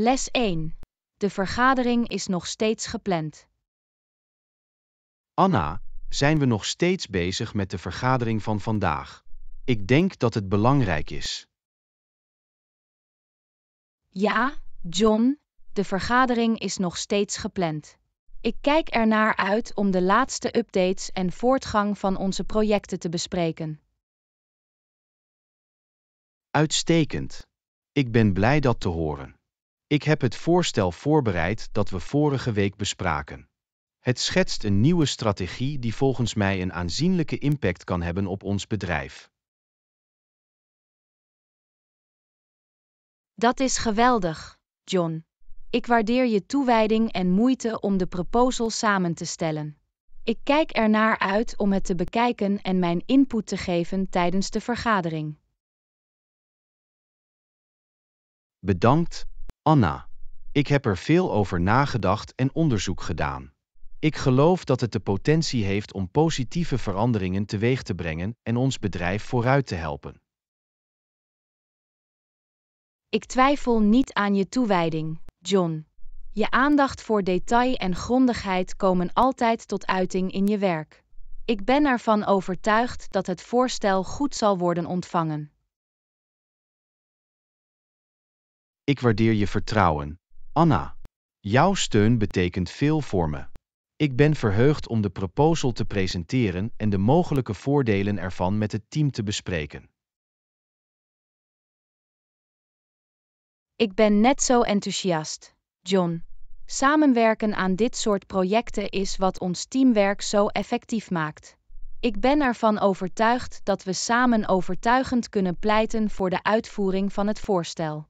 Les 1. De vergadering is nog steeds gepland. Anna, zijn we nog steeds bezig met de vergadering van vandaag? Ik denk dat het belangrijk is. Ja, John, de vergadering is nog steeds gepland. Ik kijk ernaar uit om de laatste updates en voortgang van onze projecten te bespreken. Uitstekend. Ik ben blij dat te horen. Ik heb het voorstel voorbereid dat we vorige week bespraken. Het schetst een nieuwe strategie die volgens mij een aanzienlijke impact kan hebben op ons bedrijf. Dat is geweldig, John. Ik waardeer je toewijding en moeite om de proposal samen te stellen. Ik kijk ernaar uit om het te bekijken en mijn input te geven tijdens de vergadering. Bedankt, Anna, ik heb er veel over nagedacht en onderzoek gedaan. Ik geloof dat het de potentie heeft om positieve veranderingen teweeg te brengen en ons bedrijf vooruit te helpen. Ik twijfel niet aan je toewijding, John. Je aandacht voor detail en grondigheid komen altijd tot uiting in je werk. Ik ben ervan overtuigd dat het voorstel goed zal worden ontvangen. Ik waardeer je vertrouwen. Anna, jouw steun betekent veel voor me. Ik ben verheugd om de proposal te presenteren en de mogelijke voordelen ervan met het team te bespreken. Ik ben net zo enthousiast, John. Samenwerken aan dit soort projecten is wat ons teamwerk zo effectief maakt. Ik ben ervan overtuigd dat we samen overtuigend kunnen pleiten voor de uitvoering van het voorstel.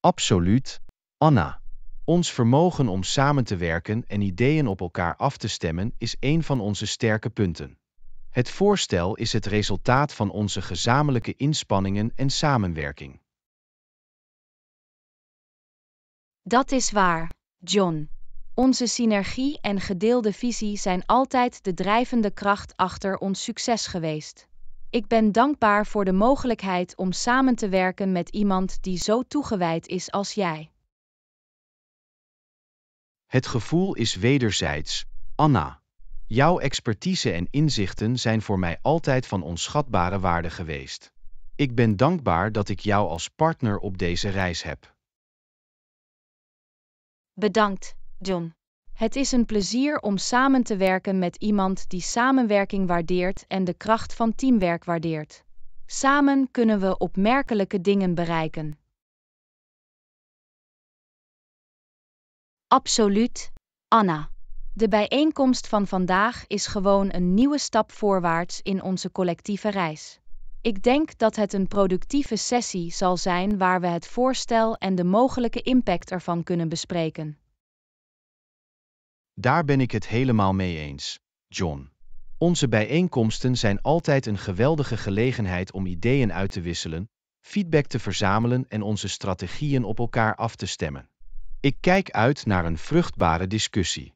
Absoluut, Anna. Ons vermogen om samen te werken en ideeën op elkaar af te stemmen is een van onze sterke punten. Het voorstel is het resultaat van onze gezamenlijke inspanningen en samenwerking. Dat is waar, John. Onze synergie en gedeelde visie zijn altijd de drijvende kracht achter ons succes geweest. Ik ben dankbaar voor de mogelijkheid om samen te werken met iemand die zo toegewijd is als jij. Het gevoel is wederzijds, Anna. Jouw expertise en inzichten zijn voor mij altijd van onschatbare waarde geweest. Ik ben dankbaar dat ik jou als partner op deze reis heb. Bedankt, John. Het is een plezier om samen te werken met iemand die samenwerking waardeert en de kracht van teamwerk waardeert. Samen kunnen we opmerkelijke dingen bereiken. Absoluut, Anna. De bijeenkomst van vandaag is gewoon een nieuwe stap voorwaarts in onze collectieve reis. Ik denk dat het een productieve sessie zal zijn waar we het voorstel en de mogelijke impact ervan kunnen bespreken. Daar ben ik het helemaal mee eens, John. Onze bijeenkomsten zijn altijd een geweldige gelegenheid om ideeën uit te wisselen, feedback te verzamelen en onze strategieën op elkaar af te stemmen. Ik kijk uit naar een vruchtbare discussie.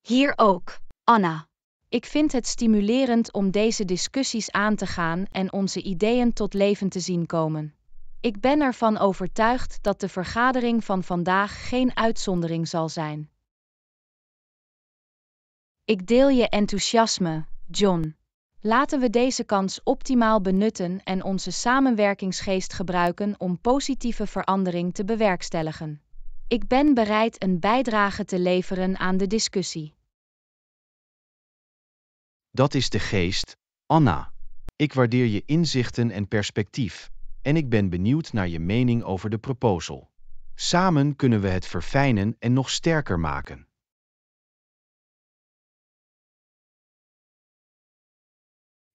Hier ook, Anna. Ik vind het stimulerend om deze discussies aan te gaan en onze ideeën tot leven te zien komen. Ik ben ervan overtuigd dat de vergadering van vandaag geen uitzondering zal zijn. Ik deel je enthousiasme, John. Laten we deze kans optimaal benutten en onze samenwerkingsgeest gebruiken om positieve verandering te bewerkstelligen. Ik ben bereid een bijdrage te leveren aan de discussie. Dat is de geest, Anna. Ik waardeer je inzichten en perspectief, en ik ben benieuwd naar je mening over de proposal. Samen kunnen we het verfijnen en nog sterker maken.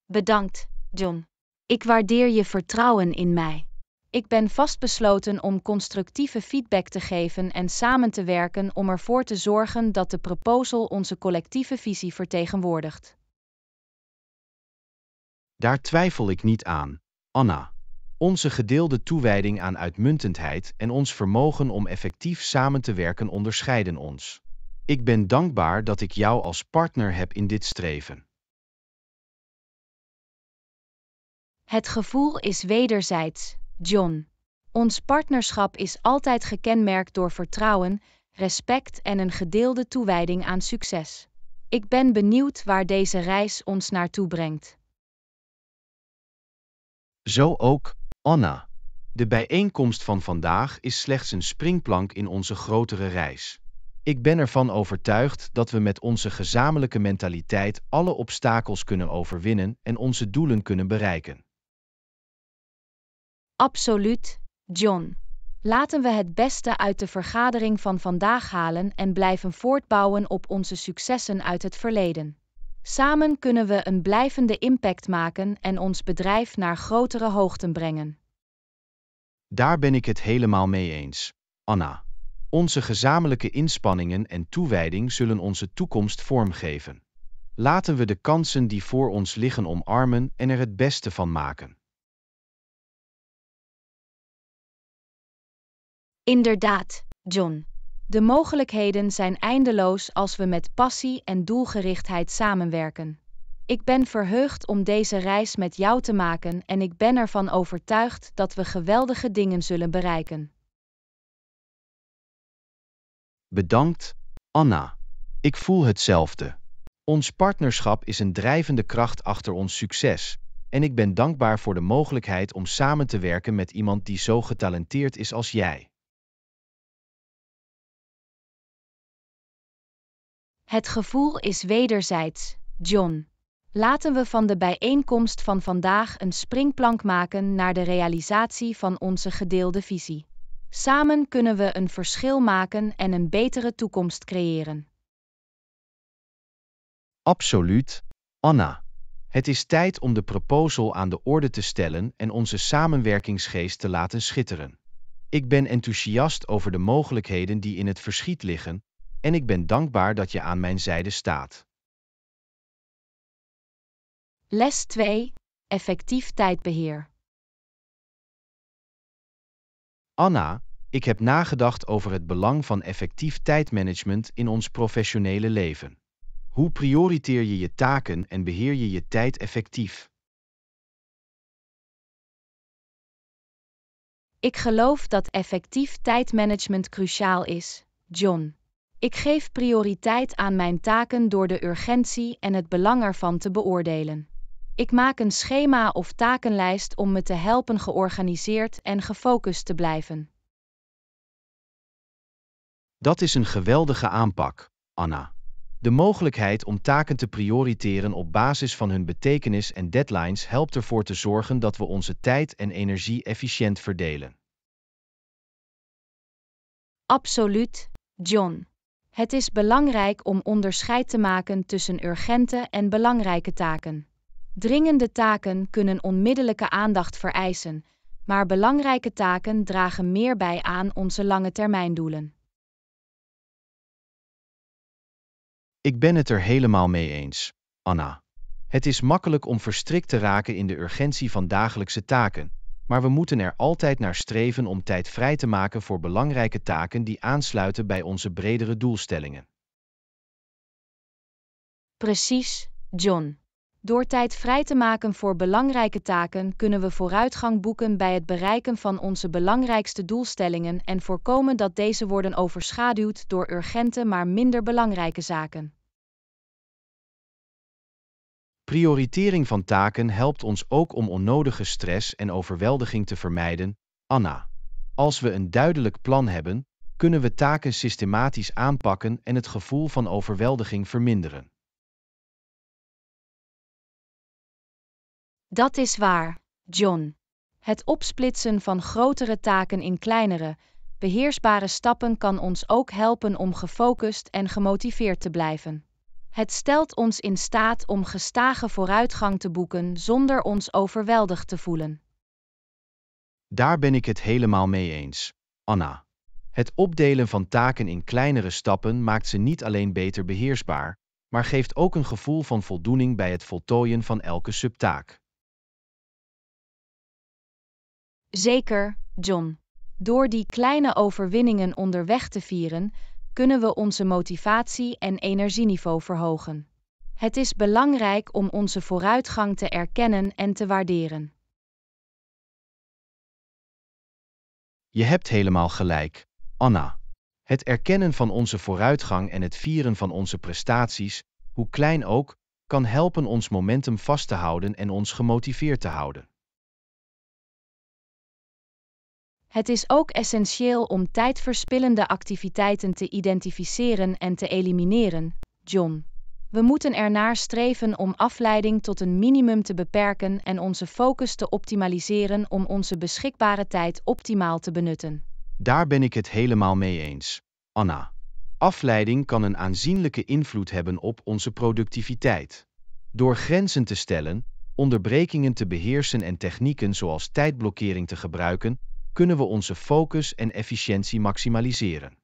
Bedankt, John. Ik waardeer je vertrouwen in mij. Ik ben vastbesloten om constructieve feedback te geven en samen te werken om ervoor te zorgen dat de proposal onze collectieve visie vertegenwoordigt. Daar twijfel ik niet aan, Anna. Onze gedeelde toewijding aan uitmuntendheid en ons vermogen om effectief samen te werken onderscheiden ons. Ik ben dankbaar dat ik jou als partner heb in dit streven. Het gevoel is wederzijds, John. Ons partnerschap is altijd gekenmerkt door vertrouwen, respect en een gedeelde toewijding aan succes. Ik ben benieuwd waar deze reis ons naartoe brengt. Zo ook, Anna. De bijeenkomst van vandaag is slechts een springplank in onze grotere reis. Ik ben ervan overtuigd dat we met onze gezamenlijke mentaliteit alle obstakels kunnen overwinnen en onze doelen kunnen bereiken. Absoluut, John. Laten we het beste uit de vergadering van vandaag halen en blijven voortbouwen op onze successen uit het verleden. Samen kunnen we een blijvende impact maken en ons bedrijf naar grotere hoogten brengen. Daar ben ik het helemaal mee eens, Anna. Onze gezamenlijke inspanningen en toewijding zullen onze toekomst vormgeven. Laten we de kansen die voor ons liggen omarmen en er het beste van maken. Inderdaad, John. De mogelijkheden zijn eindeloos als we met passie en doelgerichtheid samenwerken. Ik ben verheugd om deze reis met jou te maken en ik ben ervan overtuigd dat we geweldige dingen zullen bereiken. Bedankt, Anna. Ik voel hetzelfde. Ons partnerschap is een drijvende kracht achter ons succes, en ik ben dankbaar voor de mogelijkheid om samen te werken met iemand die zo getalenteerd is als jij. Het gevoel is wederzijds, John. Laten we van de bijeenkomst van vandaag een springplank maken naar de realisatie van onze gedeelde visie. Samen kunnen we een verschil maken en een betere toekomst creëren. Absoluut, Anna. Het is tijd om de proposal aan de orde te stellen en onze samenwerkingsgeest te laten schitteren. Ik ben enthousiast over de mogelijkheden die in het verschiet liggen, en ik ben dankbaar dat je aan mijn zijde staat. Les 2. Effectief tijdbeheer. Anna, ik heb nagedacht over het belang van effectief tijdmanagement in ons professionele leven. Hoe prioriteer je je taken en beheer je je tijd effectief? Ik geloof dat effectief tijdmanagement cruciaal is, John. Ik geef prioriteit aan mijn taken door de urgentie en het belang ervan te beoordelen. Ik maak een schema of takenlijst om me te helpen georganiseerd en gefocust te blijven. Dat is een geweldige aanpak, Anna. De mogelijkheid om taken te prioriteren op basis van hun betekenis en deadlines helpt ervoor te zorgen dat we onze tijd en energie efficiënt verdelen. Absoluut, John. Het is belangrijk om onderscheid te maken tussen urgente en belangrijke taken. Dringende taken kunnen onmiddellijke aandacht vereisen, maar belangrijke taken dragen meer bij aan onze lange termijndoelen. Ik ben het er helemaal mee eens, Anna. Het is makkelijk om verstrikt te raken in de urgentie van dagelijkse taken, maar we moeten er altijd naar streven om tijd vrij te maken voor belangrijke taken die aansluiten bij onze bredere doelstellingen. Precies, John. Door tijd vrij te maken voor belangrijke taken kunnen we vooruitgang boeken bij het bereiken van onze belangrijkste doelstellingen en voorkomen dat deze worden overschaduwd door urgente maar minder belangrijke zaken. Prioritering van taken helpt ons ook om onnodige stress en overweldiging te vermijden. Anna. Als we een duidelijk plan hebben, kunnen we taken systematisch aanpakken en het gevoel van overweldiging verminderen. Dat is waar, John. Het opsplitsen van grotere taken in kleinere, beheersbare stappen kan ons ook helpen om gefocust en gemotiveerd te blijven. Het stelt ons in staat om gestage vooruitgang te boeken zonder ons overweldigd te voelen. Daar ben ik het helemaal mee eens, Anna. Het opdelen van taken in kleinere stappen maakt ze niet alleen beter beheersbaar, maar geeft ook een gevoel van voldoening bij het voltooien van elke subtaak. Zeker, John. Door die kleine overwinningen onderweg te vieren, kunnen we onze motivatie en energieniveau verhogen. Het is belangrijk om onze vooruitgang te erkennen en te waarderen. Je hebt helemaal gelijk, Anna. Het erkennen van onze vooruitgang en het vieren van onze prestaties, hoe klein ook, kan helpen ons momentum vast te houden en ons gemotiveerd te houden. Het is ook essentieel om tijdverspillende activiteiten te identificeren en te elimineren, John. We moeten ernaar streven om afleiding tot een minimum te beperken en onze focus te optimaliseren om onze beschikbare tijd optimaal te benutten. Daar ben ik het helemaal mee eens, Anna. Afleiding kan een aanzienlijke invloed hebben op onze productiviteit. Door grenzen te stellen, onderbrekingen te beheersen en technieken zoals tijdblokkering te gebruiken, kunnen we onze focus en efficiëntie maximaliseren.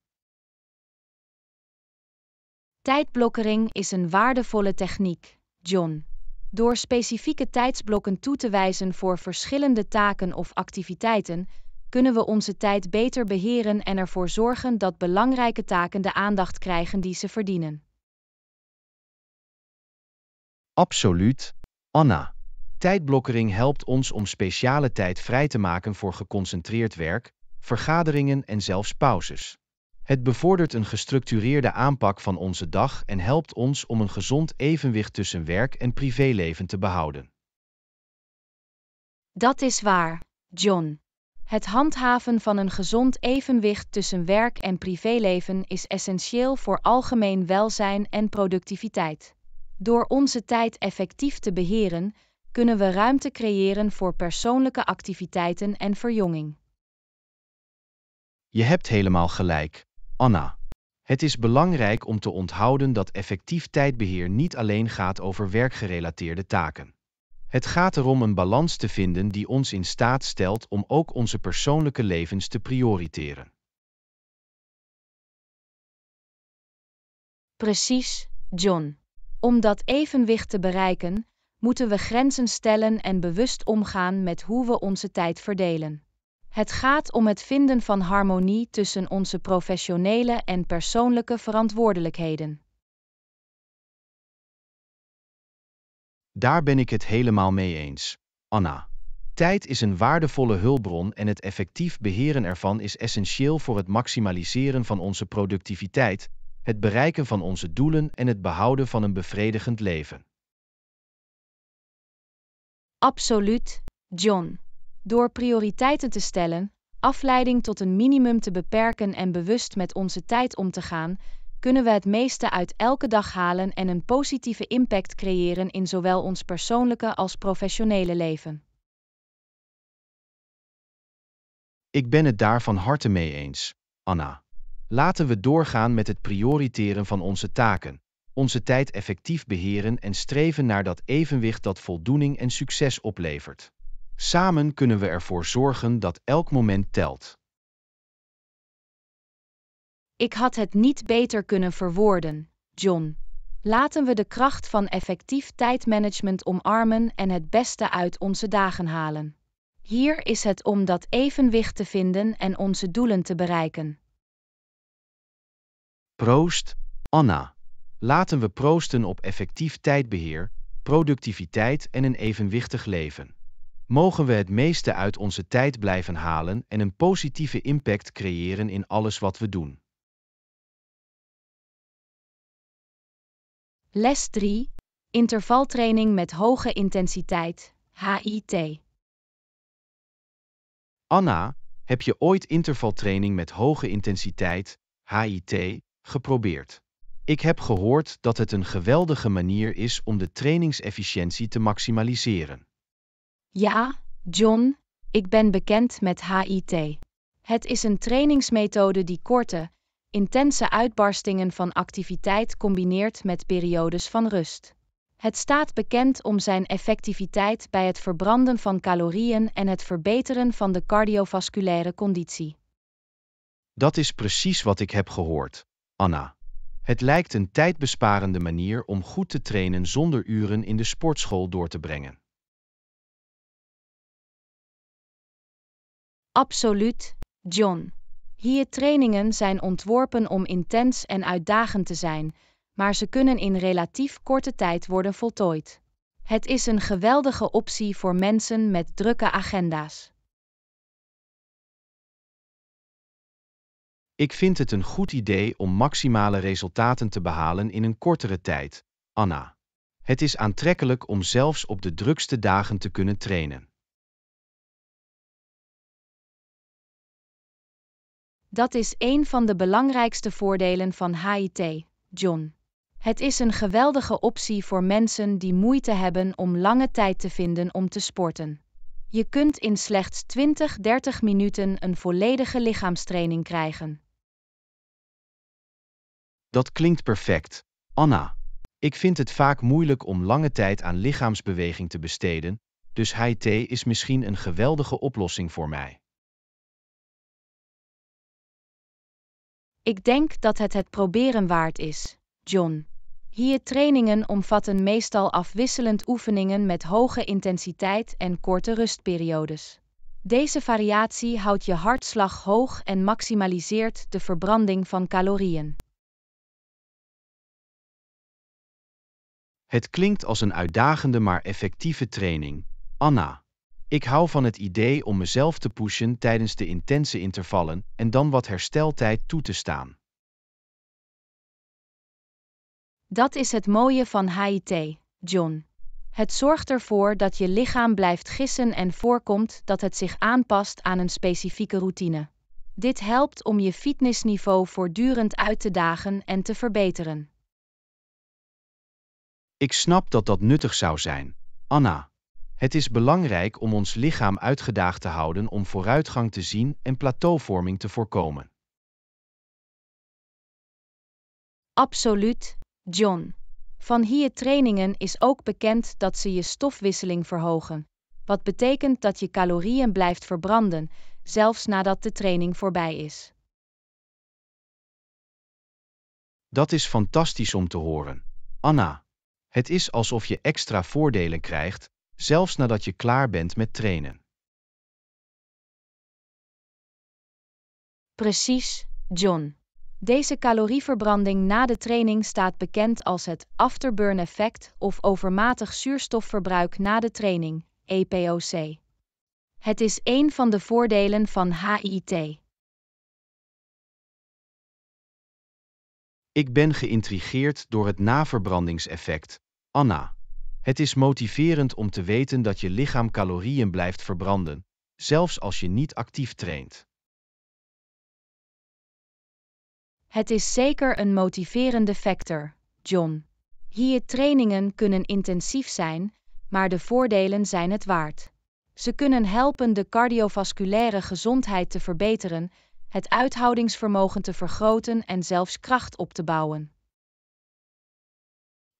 Tijdblokkering is een waardevolle techniek, John. Door specifieke tijdsblokken toe te wijzen voor verschillende taken of activiteiten, kunnen we onze tijd beter beheren en ervoor zorgen dat belangrijke taken de aandacht krijgen die ze verdienen. Absoluut, Anna. Tijdblokkering helpt ons om speciale tijd vrij te maken voor geconcentreerd werk, vergaderingen en zelfs pauzes. Het bevordert een gestructureerde aanpak van onze dag en helpt ons om een gezond evenwicht tussen werk en privéleven te behouden. Dat is waar, John. Het handhaven van een gezond evenwicht tussen werk en privéleven is essentieel voor algemeen welzijn en productiviteit. Door onze tijd effectief te beheren, kunnen we ruimte creëren voor persoonlijke activiteiten en verjonging. Je hebt helemaal gelijk, Anna. Het is belangrijk om te onthouden dat effectief tijdbeheer niet alleen gaat over werkgerelateerde taken. Het gaat erom een balans te vinden die ons in staat stelt om ook onze persoonlijke levens te prioriteren. Precies, John. Om dat evenwicht te bereiken, moeten we grenzen stellen en bewust omgaan met hoe we onze tijd verdelen. Het gaat om het vinden van harmonie tussen onze professionele en persoonlijke verantwoordelijkheden. Daar ben ik het helemaal mee eens, Anna. Tijd is een waardevolle hulpbron en het effectief beheren ervan is essentieel voor het maximaliseren van onze productiviteit, het bereiken van onze doelen en het behouden van een bevredigend leven. Absoluut, John. Door prioriteiten te stellen, afleiding tot een minimum te beperken en bewust met onze tijd om te gaan, kunnen we het meeste uit elke dag halen en een positieve impact creëren in zowel ons persoonlijke als professionele leven. Ik ben het daar van harte mee eens, Anna. Laten we doorgaan met het prioriteren van onze taken, onze tijd effectief beheren en streven naar dat evenwicht dat voldoening en succes oplevert. Samen kunnen we ervoor zorgen dat elk moment telt. Ik had het niet beter kunnen verwoorden, John. Laten we de kracht van effectief tijdmanagement omarmen en het beste uit onze dagen halen. Hier is het om dat evenwicht te vinden en onze doelen te bereiken. Proost, Anna. Laten we proosten op effectief tijdbeheer, productiviteit en een evenwichtig leven. Mogen we het meeste uit onze tijd blijven halen en een positieve impact creëren in alles wat we doen. Les 3. Intervaltraining met hoge intensiteit, HIT. Anna, heb je ooit intervaltraining met hoge intensiteit, HIT, geprobeerd? Ik heb gehoord dat het een geweldige manier is om de trainingsefficiëntie te maximaliseren. Ja, John, ik ben bekend met HIT. Het is een trainingsmethode die korte, intense uitbarstingen van activiteit combineert met periodes van rust. Het staat bekend om zijn effectiviteit bij het verbranden van calorieën en het verbeteren van de cardiovasculaire conditie. Dat is precies wat ik heb gehoord, Anna. Het lijkt een tijdbesparende manier om goed te trainen zonder uren in de sportschool door te brengen. Absoluut, John. Hier trainingen zijn ontworpen om intens en uitdagend te zijn, maar ze kunnen in relatief korte tijd worden voltooid. Het is een geweldige optie voor mensen met drukke agenda's. Ik vind het een goed idee om maximale resultaten te behalen in een kortere tijd, Anna. Het is aantrekkelijk om zelfs op de drukste dagen te kunnen trainen. Dat is een van de belangrijkste voordelen van HIT, John. Het is een geweldige optie voor mensen die moeite hebben om lange tijd te vinden om te sporten. Je kunt in slechts 20-30 minuten een volledige lichaamstraining krijgen. Dat klinkt perfect. Anna. Ik vind het vaak moeilijk om lange tijd aan lichaamsbeweging te besteden, dus HIT is misschien een geweldige oplossing voor mij. Ik denk dat het het proberen waard is, John. Hier trainingen omvatten meestal afwisselend oefeningen met hoge intensiteit en korte rustperiodes. Deze variatie houdt je hartslag hoog en maximaliseert de verbranding van calorieën. Het klinkt als een uitdagende maar effectieve training. Anna. Ik hou van het idee om mezelf te pushen tijdens de intense intervallen en dan wat hersteltijd toe te staan. Dat is het mooie van HIT, John. Het zorgt ervoor dat je lichaam blijft gissen en voorkomt dat het zich aanpast aan een specifieke routine. Dit helpt om je fitnessniveau voortdurend uit te dagen en te verbeteren. Ik snap dat dat nuttig zou zijn, Anna. Het is belangrijk om ons lichaam uitgedaagd te houden om vooruitgang te zien en plateauvorming te voorkomen. Absoluut, John. Van hier trainingen is ook bekend dat ze je stofwisseling verhogen, wat betekent dat je calorieën blijft verbranden, zelfs nadat de training voorbij is. Dat is fantastisch om te horen, Anna. Het is alsof je extra voordelen krijgt, zelfs nadat je klaar bent met trainen. Precies, John. Deze calorieverbranding na de training staat bekend als het afterburn effect of overmatig zuurstofverbruik na de training, EPOC. Het is een van de voordelen van HIIT. Ik ben geïntrigeerd door het naverbrandingseffect. Anna. Het is motiverend om te weten dat je lichaam calorieën blijft verbranden, zelfs als je niet actief traint. Het is zeker een motiverende factor, John. Hier trainingen kunnen intensief zijn, maar de voordelen zijn het waard. Ze kunnen helpen de cardiovasculaire gezondheid te verbeteren het uithoudingsvermogen te vergroten en zelfs kracht op te bouwen.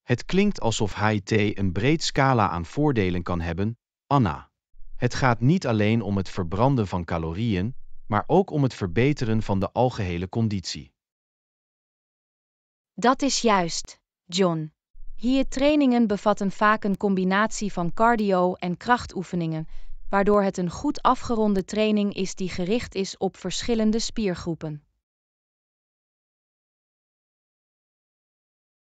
Het klinkt alsof HIT een breed scala aan voordelen kan hebben, Anna. Het gaat niet alleen om het verbranden van calorieën, maar ook om het verbeteren van de algehele conditie. Dat is juist, John. Hier trainingen bevatten vaak een combinatie van cardio- en krachtoefeningen, waardoor het een goed afgeronde training is die gericht is op verschillende spiergroepen.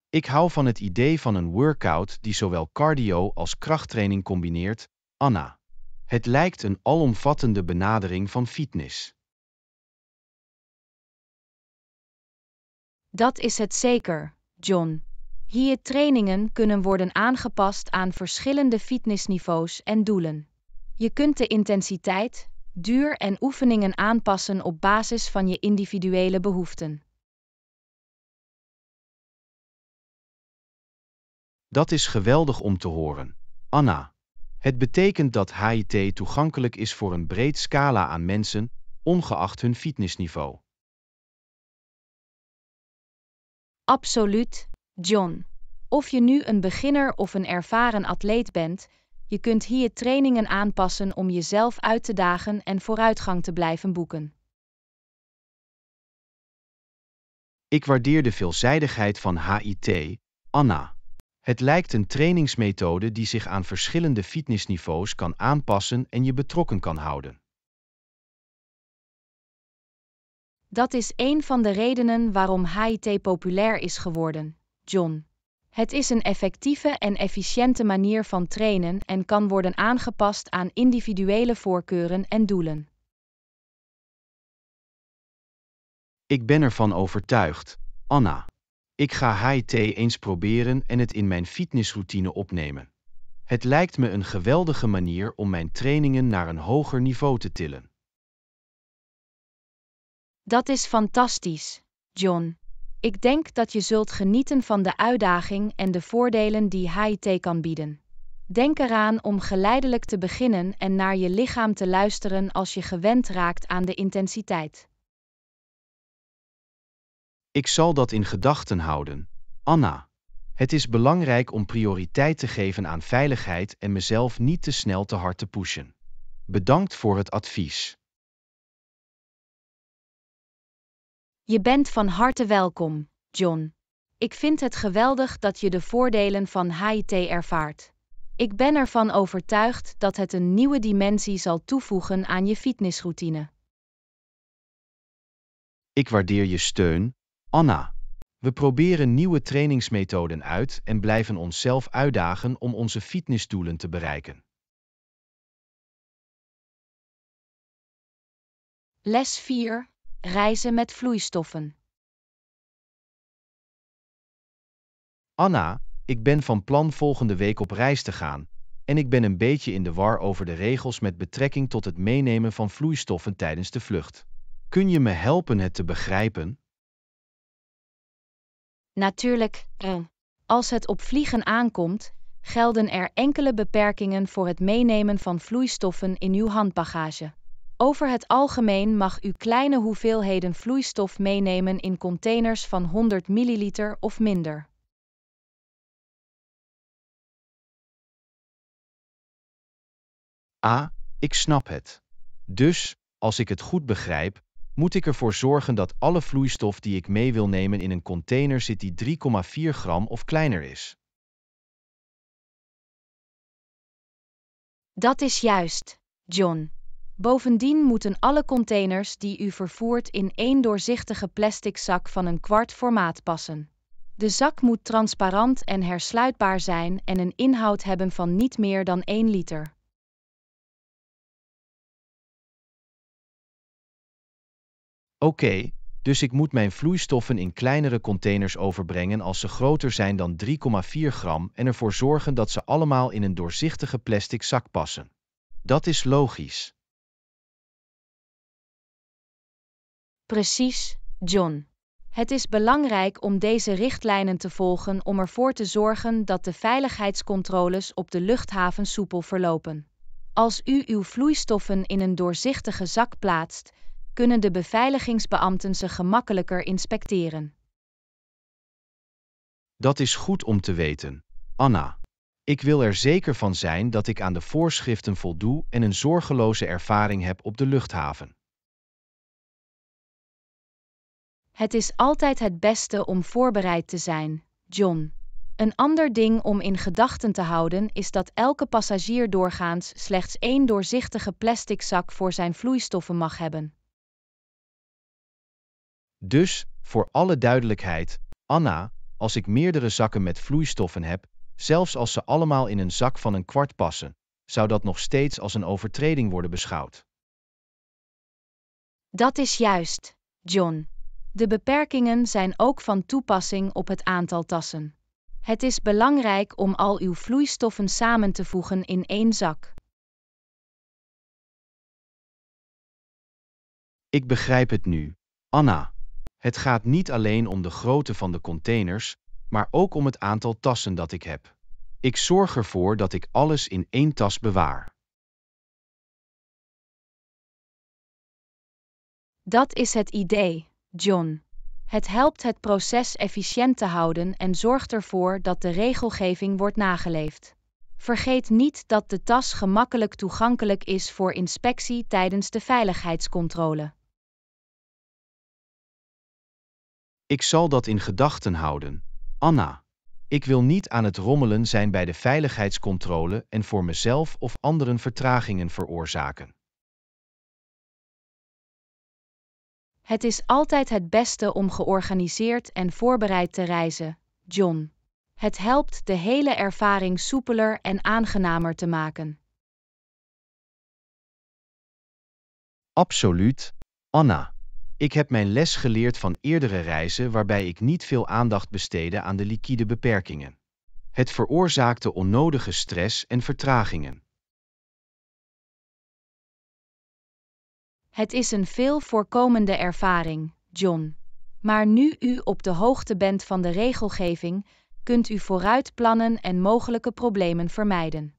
Ik hou van het idee van een workout die zowel cardio als krachttraining combineert, Anna. Het lijkt een alomvattende benadering van fitness. Dat is het zeker, John. Hier trainingen kunnen worden aangepast aan verschillende fitnessniveaus en doelen. Je kunt de intensiteit, duur en oefeningen aanpassen op basis van je individuele behoeften. Dat is geweldig om te horen, Anna. Het betekent dat HIT toegankelijk is voor een breed scala aan mensen, ongeacht hun fitnessniveau. Absoluut, John. Of je nu een beginner of een ervaren atleet bent, je kunt hier trainingen aanpassen om jezelf uit te dagen en vooruitgang te blijven boeken. Ik waardeer de veelzijdigheid van HIT, Anna. Het lijkt een trainingsmethode die zich aan verschillende fitnessniveaus kan aanpassen en je betrokken kan houden. Dat is een van de redenen waarom HIT populair is geworden, John. Het is een effectieve en efficiënte manier van trainen en kan worden aangepast aan individuele voorkeuren en doelen. Ik ben ervan overtuigd, Anna. Ik ga HIT eens proberen en het in mijn fitnessroutine opnemen. Het lijkt me een geweldige manier om mijn trainingen naar een hoger niveau te tillen. Dat is fantastisch, John. Ik denk dat je zult genieten van de uitdaging en de voordelen die HIT kan bieden. Denk eraan om geleidelijk te beginnen en naar je lichaam te luisteren als je gewend raakt aan de intensiteit. Ik zal dat in gedachten houden. Anna. Het is belangrijk om prioriteit te geven aan veiligheid en mezelf niet te snel te hard te pushen. Bedankt voor het advies. Je bent van harte welkom, John. Ik vind het geweldig dat je de voordelen van HIT ervaart. Ik ben ervan overtuigd dat het een nieuwe dimensie zal toevoegen aan je fitnessroutine. Ik waardeer je steun, Anna. We proberen nieuwe trainingsmethoden uit en blijven onszelf uitdagen om onze fitnessdoelen te bereiken. Les 4 Reizen met vloeistoffen. Anna, ik ben van plan volgende week op reis te gaan, en ik ben een beetje in de war over de regels met betrekking tot het meenemen van vloeistoffen tijdens de vlucht. Kun je me helpen het te begrijpen? Natuurlijk. Eh, als het op vliegen aankomt, gelden er enkele beperkingen voor het meenemen van vloeistoffen in uw handbagage. Over het algemeen mag u kleine hoeveelheden vloeistof meenemen in containers van 100 ml of minder. Ah, ik snap het. Dus, als ik het goed begrijp, moet ik ervoor zorgen dat alle vloeistof die ik mee wil nemen in een container zit die 3,4 gram of kleiner is. Dat is juist, John. Bovendien moeten alle containers die u vervoert in één doorzichtige plastic zak van een kwart formaat passen. De zak moet transparant en hersluitbaar zijn en een inhoud hebben van niet meer dan 1 liter. Oké, dus ik moet mijn vloeistoffen in kleinere containers overbrengen als ze groter zijn dan 3,4 gram en ervoor zorgen dat ze allemaal in een doorzichtige plastic zak passen. Dat is logisch. Precies, John. Het is belangrijk om deze richtlijnen te volgen om ervoor te zorgen dat de veiligheidscontroles op de luchthaven soepel verlopen. Als u uw vloeistoffen in een doorzichtige zak plaatst, kunnen de beveiligingsbeambten ze gemakkelijker inspecteren. Dat is goed om te weten, Anna. Ik wil er zeker van zijn dat ik aan de voorschriften voldoe en een zorgeloze ervaring heb op de luchthaven. Het is altijd het beste om voorbereid te zijn, John. Een ander ding om in gedachten te houden is dat elke passagier doorgaans slechts één doorzichtige plastic zak voor zijn vloeistoffen mag hebben. Dus, voor alle duidelijkheid, Anna, als ik meerdere zakken met vloeistoffen heb, zelfs als ze allemaal in een zak van een kwart passen, zou dat nog steeds als een overtreding worden beschouwd. Dat is juist, John. De beperkingen zijn ook van toepassing op het aantal tassen. Het is belangrijk om al uw vloeistoffen samen te voegen in één zak. Ik begrijp het nu, Anna. Het gaat niet alleen om de grootte van de containers, maar ook om het aantal tassen dat ik heb. Ik zorg ervoor dat ik alles in één tas bewaar. Dat is het idee. John. Het helpt het proces efficiënt te houden en zorgt ervoor dat de regelgeving wordt nageleefd. Vergeet niet dat de tas gemakkelijk toegankelijk is voor inspectie tijdens de veiligheidscontrole. Ik zal dat in gedachten houden, Anna. Ik wil niet aan het rommelen zijn bij de veiligheidscontrole en voor mezelf of anderen vertragingen veroorzaken. Het is altijd het beste om georganiseerd en voorbereid te reizen, John. Het helpt de hele ervaring soepeler en aangenamer te maken. Absoluut, Anna. Ik heb mijn les geleerd van eerdere reizen waarbij ik niet veel aandacht besteedde aan de liquide beperkingen. Het veroorzaakte onnodige stress en vertragingen. Het is een veel voorkomende ervaring, John. Maar nu u op de hoogte bent van de regelgeving, kunt u vooruit plannen en mogelijke problemen vermijden.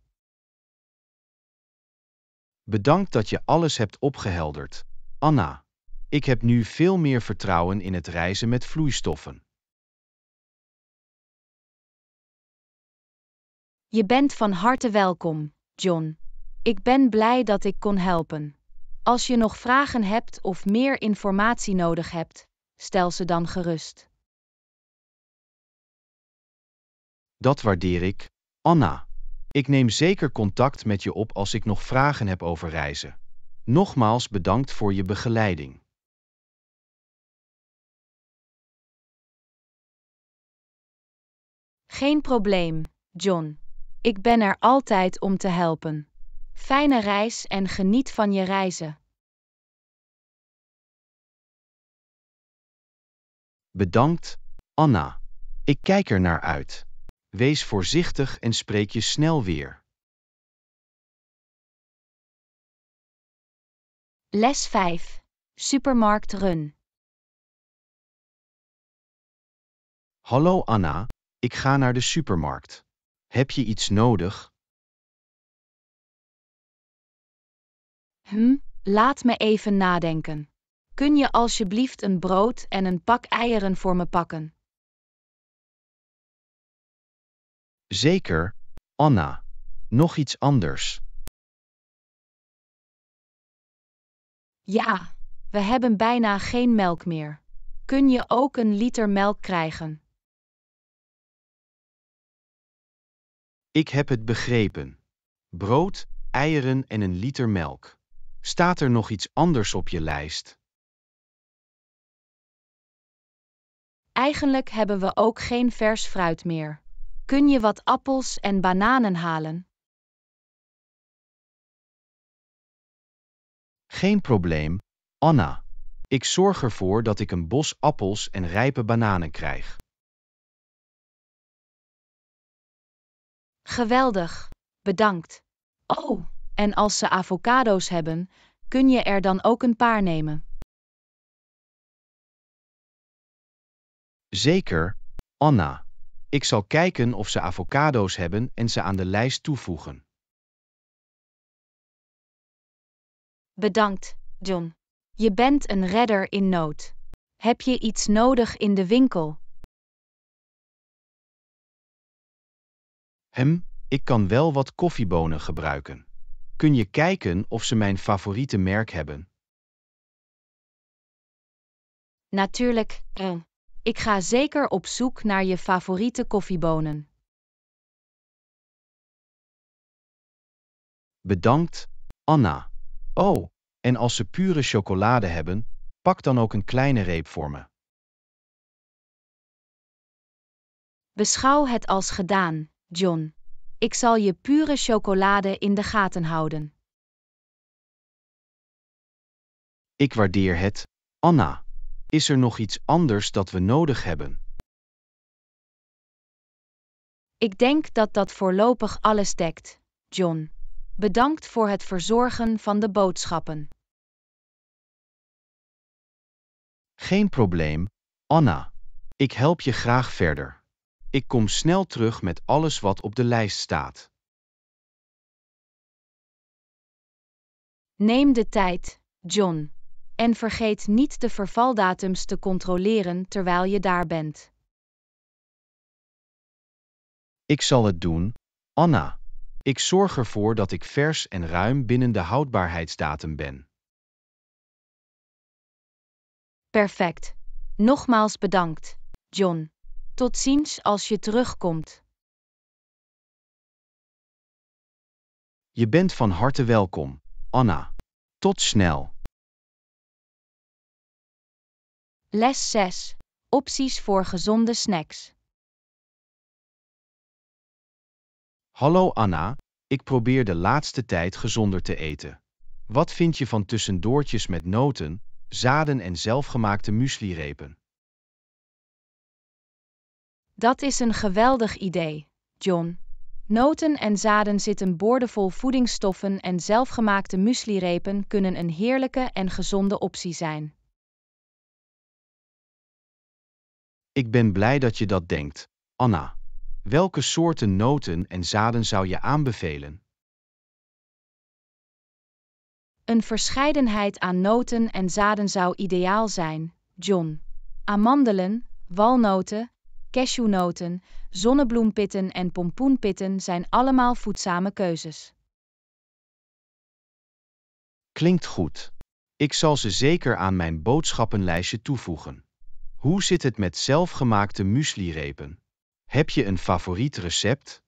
Bedankt dat je alles hebt opgehelderd, Anna. Ik heb nu veel meer vertrouwen in het reizen met vloeistoffen. Je bent van harte welkom, John. Ik ben blij dat ik kon helpen. Als je nog vragen hebt of meer informatie nodig hebt, stel ze dan gerust. Dat waardeer ik, Anna. Ik neem zeker contact met je op als ik nog vragen heb over reizen. Nogmaals bedankt voor je begeleiding. Geen probleem, John. Ik ben er altijd om te helpen. Fijne reis en geniet van je reizen. Bedankt, Anna. Ik kijk er naar uit. Wees voorzichtig en spreek je snel weer. Les 5. run. Hallo Anna, ik ga naar de supermarkt. Heb je iets nodig? Hm, laat me even nadenken. Kun je alsjeblieft een brood en een pak eieren voor me pakken? Zeker, Anna. Nog iets anders. Ja, we hebben bijna geen melk meer. Kun je ook een liter melk krijgen? Ik heb het begrepen. Brood, eieren en een liter melk. Staat er nog iets anders op je lijst? Eigenlijk hebben we ook geen vers fruit meer. Kun je wat appels en bananen halen? Geen probleem, Anna. Ik zorg ervoor dat ik een bos appels en rijpe bananen krijg. Geweldig, bedankt. Oh, en als ze avocado's hebben, kun je er dan ook een paar nemen. Zeker, Anna. Ik zal kijken of ze avocado's hebben en ze aan de lijst toevoegen. Bedankt, John. Je bent een redder in nood. Heb je iets nodig in de winkel? Hem, ik kan wel wat koffiebonen gebruiken kun je kijken of ze mijn favoriete merk hebben. Natuurlijk, eh. ik ga zeker op zoek naar je favoriete koffiebonen. Bedankt, Anna. Oh, en als ze pure chocolade hebben, pak dan ook een kleine reep voor me. Beschouw het als gedaan, John ik zal je pure chocolade in de gaten houden. Ik waardeer het, Anna. Is er nog iets anders dat we nodig hebben? Ik denk dat dat voorlopig alles dekt, John. Bedankt voor het verzorgen van de boodschappen. Geen probleem, Anna. Ik help je graag verder. Ik kom snel terug met alles wat op de lijst staat. Neem de tijd, John. En vergeet niet de vervaldatums te controleren terwijl je daar bent. Ik zal het doen, Anna. Ik zorg ervoor dat ik vers en ruim binnen de houdbaarheidsdatum ben. Perfect. Nogmaals bedankt, John. Tot ziens als je terugkomt. Je bent van harte welkom, Anna. Tot snel. Les 6. Opties voor gezonde snacks. Hallo Anna, ik probeer de laatste tijd gezonder te eten. Wat vind je van tussendoortjes met noten, zaden en zelfgemaakte mueslirepen? Dat is een geweldig idee, John. Noten en zaden zitten boordevol voedingsstoffen en zelfgemaakte mueslirepen kunnen een heerlijke en gezonde optie zijn. Ik ben blij dat je dat denkt, Anna. Welke soorten noten en zaden zou je aanbevelen? Een verscheidenheid aan noten en zaden zou ideaal zijn, John. Amandelen, walnoten, cashewnoten, zonnebloempitten en pompoenpitten zijn allemaal voedzame keuzes. Klinkt goed. Ik zal ze zeker aan mijn boodschappenlijstje toevoegen. Hoe zit het met zelfgemaakte mueslirepen? Heb je een favoriet recept?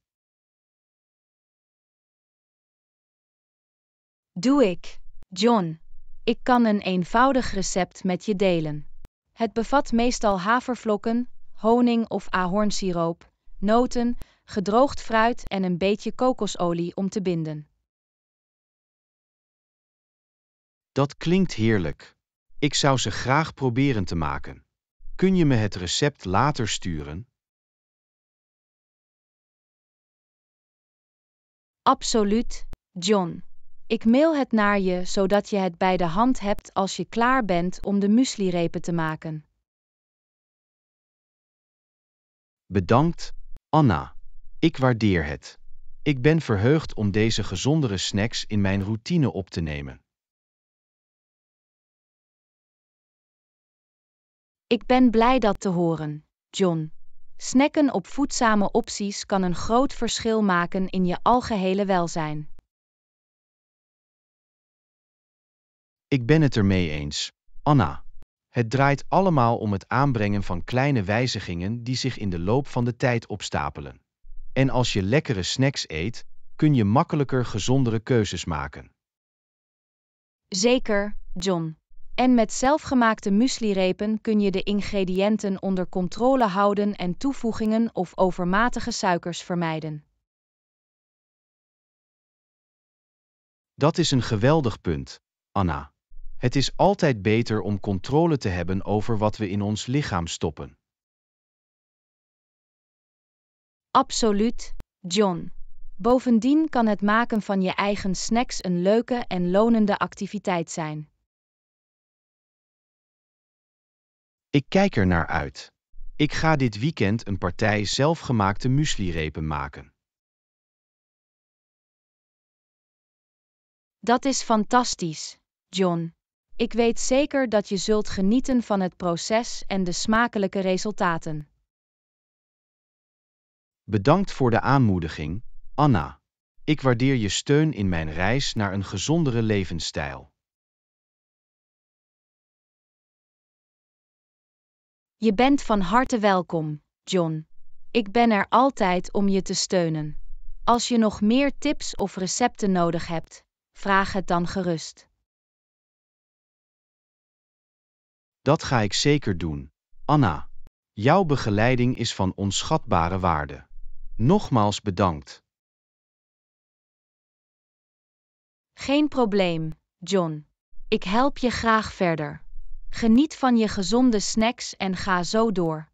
Doe ik, John. Ik kan een eenvoudig recept met je delen. Het bevat meestal havervlokken, honing of ahornsiroop, noten, gedroogd fruit en een beetje kokosolie om te binden. Dat klinkt heerlijk. Ik zou ze graag proberen te maken. Kun je me het recept later sturen? Absoluut, John. Ik mail het naar je zodat je het bij de hand hebt als je klaar bent om de mueslirepen te maken. Bedankt, Anna. Ik waardeer het. Ik ben verheugd om deze gezondere snacks in mijn routine op te nemen. Ik ben blij dat te horen, John. Snacken op voedzame opties kan een groot verschil maken in je algehele welzijn. Ik ben het ermee eens, Anna. Het draait allemaal om het aanbrengen van kleine wijzigingen die zich in de loop van de tijd opstapelen. En als je lekkere snacks eet, kun je makkelijker gezondere keuzes maken. Zeker, John. En met zelfgemaakte mueslirepen kun je de ingrediënten onder controle houden en toevoegingen of overmatige suikers vermijden. Dat is een geweldig punt, Anna. Het is altijd beter om controle te hebben over wat we in ons lichaam stoppen. Absoluut, John. Bovendien kan het maken van je eigen snacks een leuke en lonende activiteit zijn. Ik kijk er naar uit. Ik ga dit weekend een partij zelfgemaakte muesli maken. Dat is fantastisch, John. Ik weet zeker dat je zult genieten van het proces en de smakelijke resultaten. Bedankt voor de aanmoediging, Anna. Ik waardeer je steun in mijn reis naar een gezondere levensstijl. Je bent van harte welkom, John. Ik ben er altijd om je te steunen. Als je nog meer tips of recepten nodig hebt, vraag het dan gerust. Dat ga ik zeker doen. Anna, jouw begeleiding is van onschatbare waarde. Nogmaals bedankt. Geen probleem, John. Ik help je graag verder. Geniet van je gezonde snacks en ga zo door.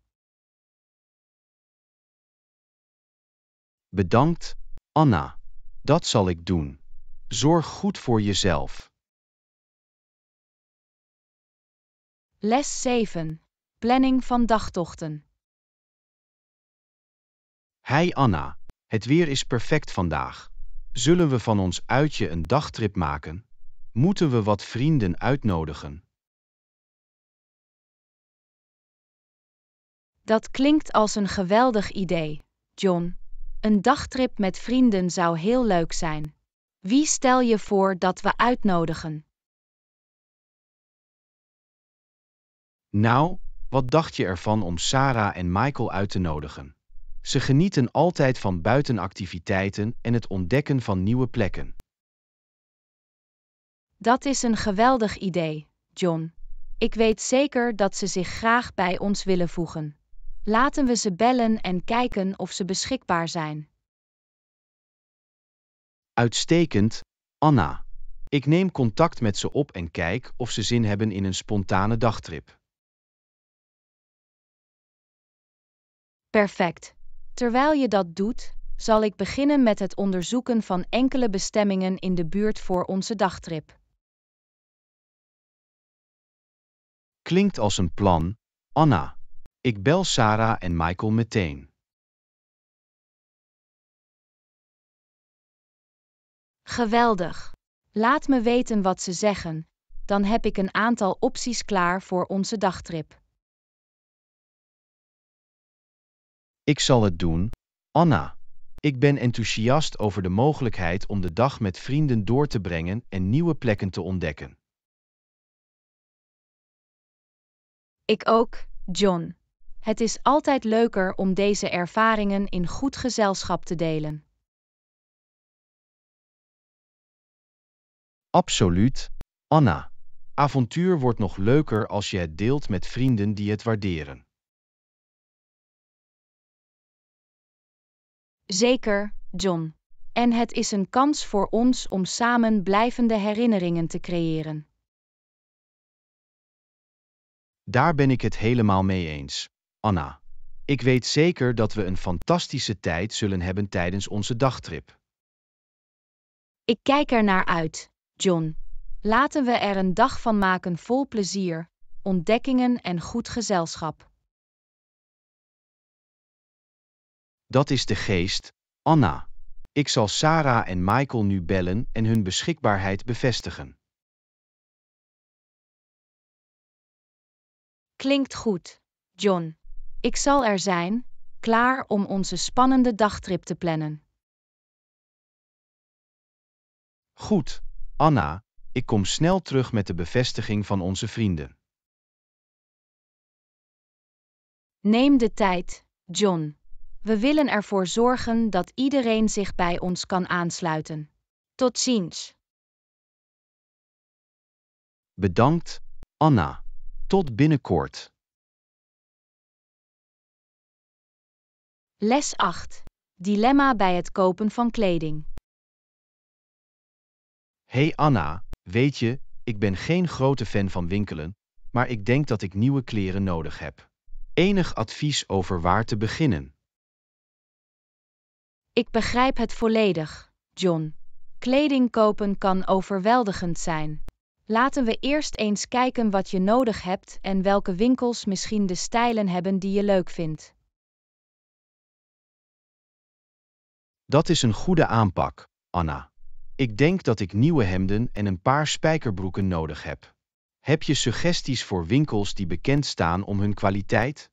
Bedankt, Anna. Dat zal ik doen. Zorg goed voor jezelf. Les 7. Planning van dagtochten. Hey Anna, het weer is perfect vandaag. Zullen we van ons uitje een dagtrip maken? Moeten we wat vrienden uitnodigen? Dat klinkt als een geweldig idee, John. Een dagtrip met vrienden zou heel leuk zijn. Wie stel je voor dat we uitnodigen? Nou, wat dacht je ervan om Sarah en Michael uit te nodigen? Ze genieten altijd van buitenactiviteiten en het ontdekken van nieuwe plekken. Dat is een geweldig idee, John. Ik weet zeker dat ze zich graag bij ons willen voegen. Laten we ze bellen en kijken of ze beschikbaar zijn. Uitstekend, Anna. Ik neem contact met ze op en kijk of ze zin hebben in een spontane dagtrip. Perfect. Terwijl je dat doet, zal ik beginnen met het onderzoeken van enkele bestemmingen in de buurt voor onze dagtrip. Klinkt als een plan, Anna. Ik bel Sarah en Michael meteen. Geweldig. Laat me weten wat ze zeggen, dan heb ik een aantal opties klaar voor onze dagtrip. Ik zal het doen, Anna. Ik ben enthousiast over de mogelijkheid om de dag met vrienden door te brengen en nieuwe plekken te ontdekken. Ik ook, John. Het is altijd leuker om deze ervaringen in goed gezelschap te delen. Absoluut, Anna. Avontuur wordt nog leuker als je het deelt met vrienden die het waarderen. Zeker, John. En het is een kans voor ons om samen blijvende herinneringen te creëren. Daar ben ik het helemaal mee eens, Anna. Ik weet zeker dat we een fantastische tijd zullen hebben tijdens onze dagtrip. Ik kijk er naar uit, John. Laten we er een dag van maken vol plezier, ontdekkingen en goed gezelschap. Dat is de geest, Anna. Ik zal Sarah en Michael nu bellen en hun beschikbaarheid bevestigen. Klinkt goed, John. Ik zal er zijn, klaar om onze spannende dagtrip te plannen. Goed, Anna, ik kom snel terug met de bevestiging van onze vrienden. Neem de tijd, John. We willen ervoor zorgen dat iedereen zich bij ons kan aansluiten. Tot ziens. Bedankt, Anna. Tot binnenkort. Les 8. Dilemma bij het kopen van kleding. Hey Anna, weet je, ik ben geen grote fan van winkelen, maar ik denk dat ik nieuwe kleren nodig heb. Enig advies over waar te beginnen? Ik begrijp het volledig, John. Kleding kopen kan overweldigend zijn. Laten we eerst eens kijken wat je nodig hebt en welke winkels misschien de stijlen hebben die je leuk vindt. Dat is een goede aanpak, Anna. Ik denk dat ik nieuwe hemden en een paar spijkerbroeken nodig heb. Heb je suggesties voor winkels die bekend staan om hun kwaliteit?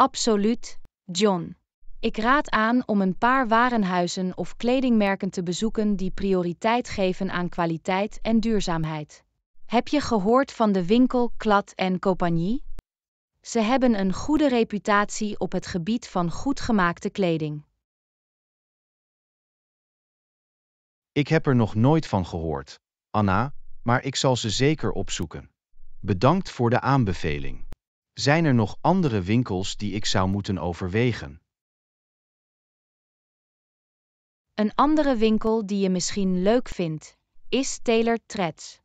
Absoluut, John. Ik raad aan om een paar warenhuizen of kledingmerken te bezoeken die prioriteit geven aan kwaliteit en duurzaamheid. Heb je gehoord van de winkel Klad en Compagnie? Ze hebben een goede reputatie op het gebied van goed gemaakte kleding. Ik heb er nog nooit van gehoord, Anna, maar ik zal ze zeker opzoeken. Bedankt voor de aanbeveling zijn er nog andere winkels die ik zou moeten overwegen? Een andere winkel die je misschien leuk vindt, is Taylor Threads.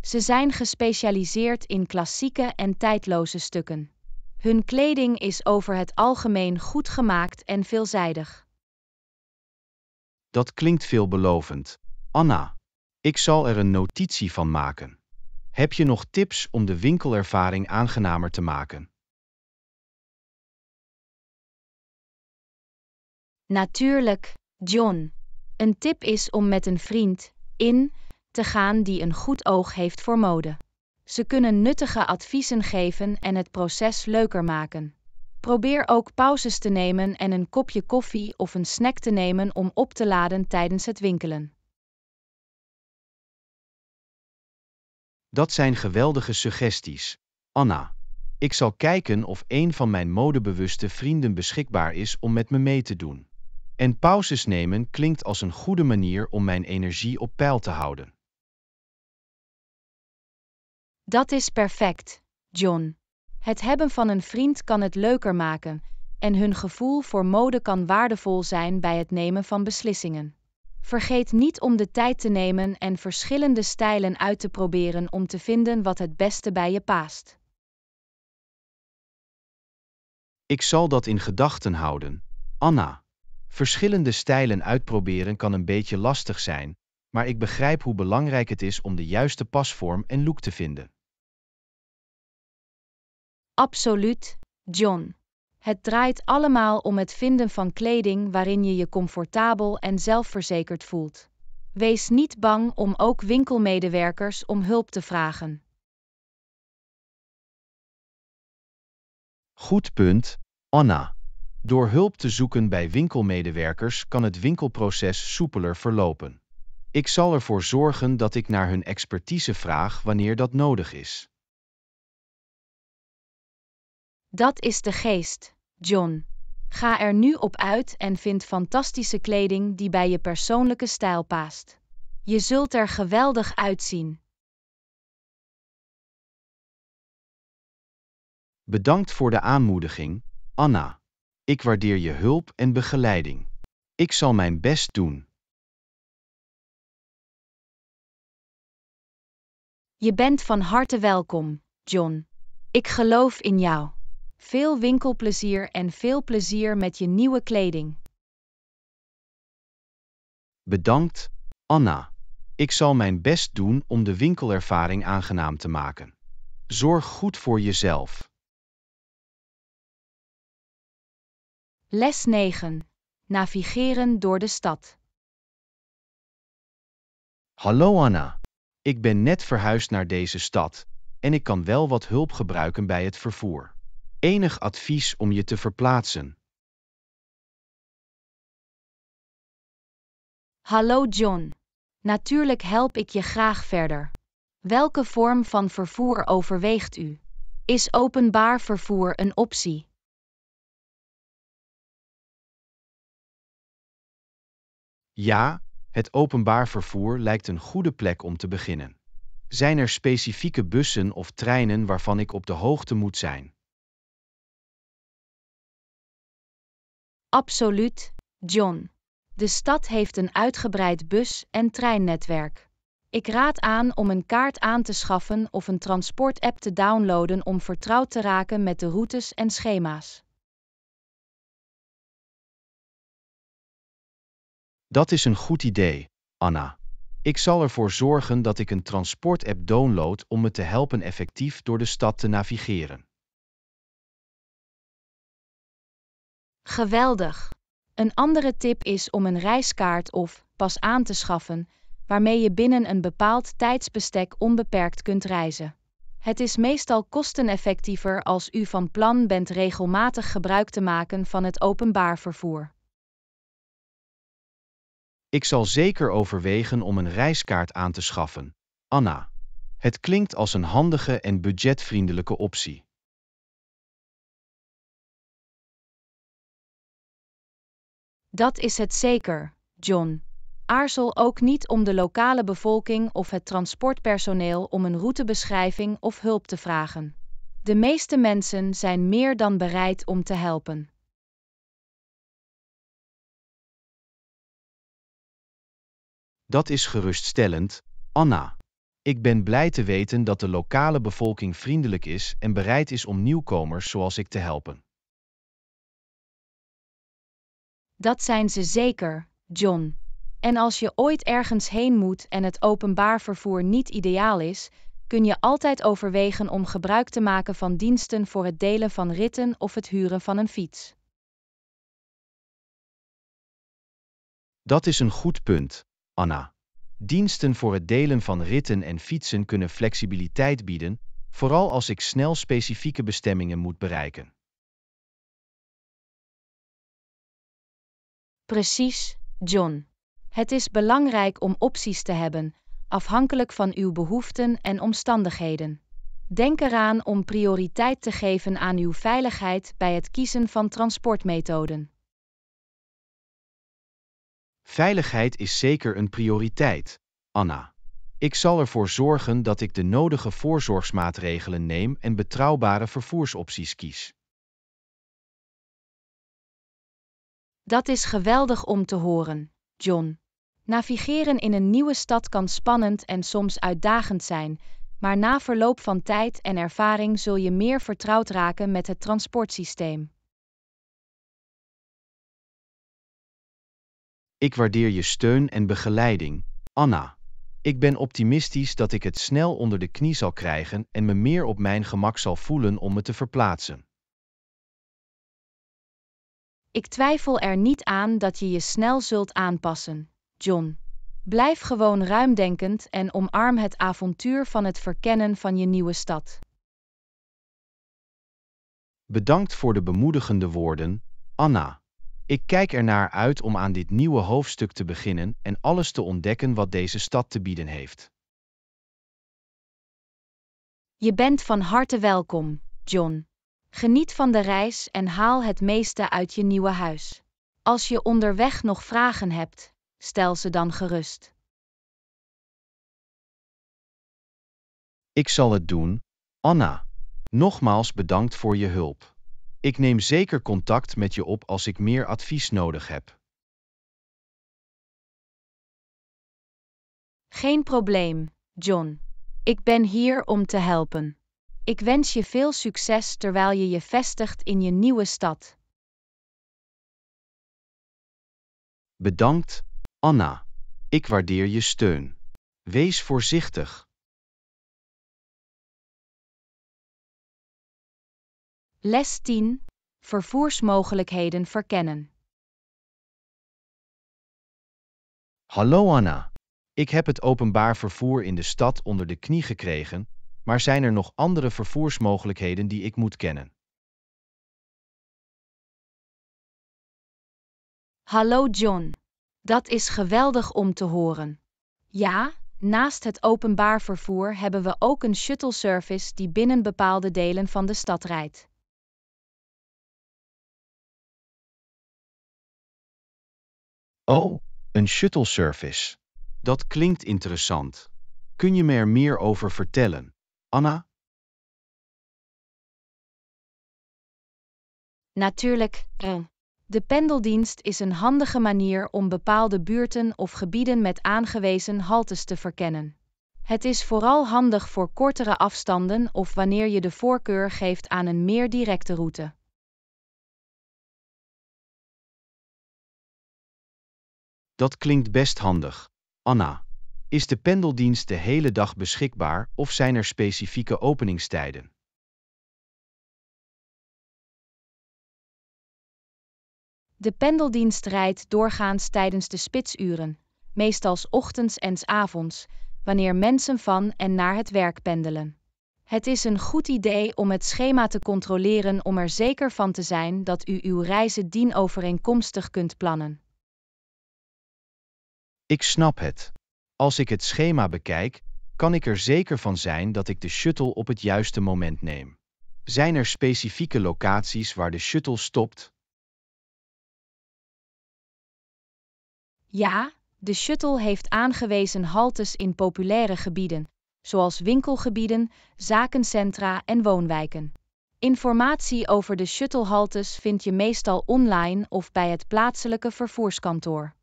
Ze zijn gespecialiseerd in klassieke en tijdloze stukken. Hun kleding is over het algemeen goed gemaakt en veelzijdig. Dat klinkt veelbelovend. Anna, ik zal er een notitie van maken. Heb je nog tips om de winkelervaring aangenamer te maken? Natuurlijk, John. Een tip is om met een vriend in te gaan die een goed oog heeft voor mode. Ze kunnen nuttige adviezen geven en het proces leuker maken. Probeer ook pauzes te nemen en een kopje koffie of een snack te nemen om op te laden tijdens het winkelen. Dat zijn geweldige suggesties. Anna. Ik zal kijken of een van mijn modebewuste vrienden beschikbaar is om met me mee te doen. En pauzes nemen klinkt als een goede manier om mijn energie op peil te houden. Dat is perfect, John. Het hebben van een vriend kan het leuker maken, en hun gevoel voor mode kan waardevol zijn bij het nemen van beslissingen. Vergeet niet om de tijd te nemen en verschillende stijlen uit te proberen om te vinden wat het beste bij je paast. Ik zal dat in gedachten houden. Anna. Verschillende stijlen uitproberen kan een beetje lastig zijn, maar ik begrijp hoe belangrijk het is om de juiste pasvorm en look te vinden. Absoluut, John. Het draait allemaal om het vinden van kleding waarin je je comfortabel en zelfverzekerd voelt. Wees niet bang om ook winkelmedewerkers om hulp te vragen. Goed punt, Anna. Door hulp te zoeken bij winkelmedewerkers kan het winkelproces soepeler verlopen. Ik zal ervoor zorgen dat ik naar hun expertise vraag wanneer dat nodig is. Dat is de geest, John. Ga er nu op uit en vind fantastische kleding die bij je persoonlijke stijl past. Je zult er geweldig uitzien. Bedankt voor de aanmoediging, Anna. Ik waardeer je hulp en begeleiding. Ik zal mijn best doen. Je bent van harte welkom, John. Ik geloof in jou. Veel winkelplezier en veel plezier met je nieuwe kleding. Bedankt, Anna. Ik zal mijn best doen om de winkelervaring aangenaam te maken. Zorg goed voor jezelf. Les 9. Navigeren door de stad. Hallo Anna. Ik ben net verhuisd naar deze stad en ik kan wel wat hulp gebruiken bij het vervoer enig advies om je te verplaatsen. Hallo John. Natuurlijk help ik je graag verder. Welke vorm van vervoer overweegt u? Is openbaar vervoer een optie? Ja, het openbaar vervoer lijkt een goede plek om te beginnen. Zijn er specifieke bussen of treinen waarvan ik op de hoogte moet zijn? Absoluut, John. De stad heeft een uitgebreid bus- en treinnetwerk. Ik raad aan om een kaart aan te schaffen of een transportapp te downloaden om vertrouwd te raken met de routes en schema's. Dat is een goed idee, Anna. Ik zal ervoor zorgen dat ik een transportapp download om me te helpen effectief door de stad te navigeren. Geweldig! Een andere tip is om een reiskaart of pas aan te schaffen, waarmee je binnen een bepaald tijdsbestek onbeperkt kunt reizen. Het is meestal kosteneffectiever als u van plan bent regelmatig gebruik te maken van het openbaar vervoer. Ik zal zeker overwegen om een reiskaart aan te schaffen. Anna. Het klinkt als een handige en budgetvriendelijke optie. Dat is het zeker, John. Aarzel ook niet om de lokale bevolking of het transportpersoneel om een routebeschrijving of hulp te vragen. De meeste mensen zijn meer dan bereid om te helpen. Dat is geruststellend, Anna. Ik ben blij te weten dat de lokale bevolking vriendelijk is en bereid is om nieuwkomers zoals ik te helpen. Dat zijn ze zeker, John. En als je ooit ergens heen moet en het openbaar vervoer niet ideaal is, kun je altijd overwegen om gebruik te maken van diensten voor het delen van ritten of het huren van een fiets. Dat is een goed punt, Anna. Diensten voor het delen van ritten en fietsen kunnen flexibiliteit bieden, vooral als ik snel specifieke bestemmingen moet bereiken. Precies, John. Het is belangrijk om opties te hebben, afhankelijk van uw behoeften en omstandigheden. Denk eraan om prioriteit te geven aan uw veiligheid bij het kiezen van transportmethoden. Veiligheid is zeker een prioriteit, Anna. Ik zal ervoor zorgen dat ik de nodige voorzorgsmaatregelen neem en betrouwbare vervoersopties kies. Dat is geweldig om te horen, John. Navigeren in een nieuwe stad kan spannend en soms uitdagend zijn, maar na verloop van tijd en ervaring zul je meer vertrouwd raken met het transportsysteem. Ik waardeer je steun en begeleiding, Anna. Ik ben optimistisch dat ik het snel onder de knie zal krijgen en me meer op mijn gemak zal voelen om me te verplaatsen. Ik twijfel er niet aan dat je je snel zult aanpassen, John. Blijf gewoon ruimdenkend en omarm het avontuur van het verkennen van je nieuwe stad. Bedankt voor de bemoedigende woorden, Anna. Ik kijk ernaar uit om aan dit nieuwe hoofdstuk te beginnen en alles te ontdekken wat deze stad te bieden heeft. Je bent van harte welkom, John. Geniet van de reis en haal het meeste uit je nieuwe huis. Als je onderweg nog vragen hebt, stel ze dan gerust. Ik zal het doen, Anna. Nogmaals bedankt voor je hulp. Ik neem zeker contact met je op als ik meer advies nodig heb. Geen probleem, John. Ik ben hier om te helpen. Ik wens je veel succes terwijl je je vestigt in je nieuwe stad. Bedankt, Anna. Ik waardeer je steun. Wees voorzichtig. Les 10. Vervoersmogelijkheden verkennen. Hallo Anna. Ik heb het openbaar vervoer in de stad onder de knie gekregen maar zijn er nog andere vervoersmogelijkheden die ik moet kennen? Hallo John, dat is geweldig om te horen. Ja, naast het openbaar vervoer hebben we ook een shuttle-service die binnen bepaalde delen van de stad rijdt. Oh, een shuttle-service. Dat klinkt interessant. Kun je me er meer over vertellen? Anna? Natuurlijk. Eh. De pendeldienst is een handige manier om bepaalde buurten of gebieden met aangewezen haltes te verkennen. Het is vooral handig voor kortere afstanden of wanneer je de voorkeur geeft aan een meer directe route. Dat klinkt best handig, Anna. Is de pendeldienst de hele dag beschikbaar of zijn er specifieke openingstijden? De pendeldienst rijdt doorgaans tijdens de spitsuren, meestal ochtends en avonds, wanneer mensen van en naar het werk pendelen. Het is een goed idee om het schema te controleren om er zeker van te zijn dat u uw reizen dienovereenkomstig kunt plannen. Ik snap het. Als ik het schema bekijk, kan ik er zeker van zijn dat ik de shuttle op het juiste moment neem. Zijn er specifieke locaties waar de shuttle stopt? Ja, de shuttle heeft aangewezen haltes in populaire gebieden, zoals winkelgebieden, zakencentra en woonwijken. Informatie over de shuttlehaltes vind je meestal online of bij het plaatselijke vervoerskantoor.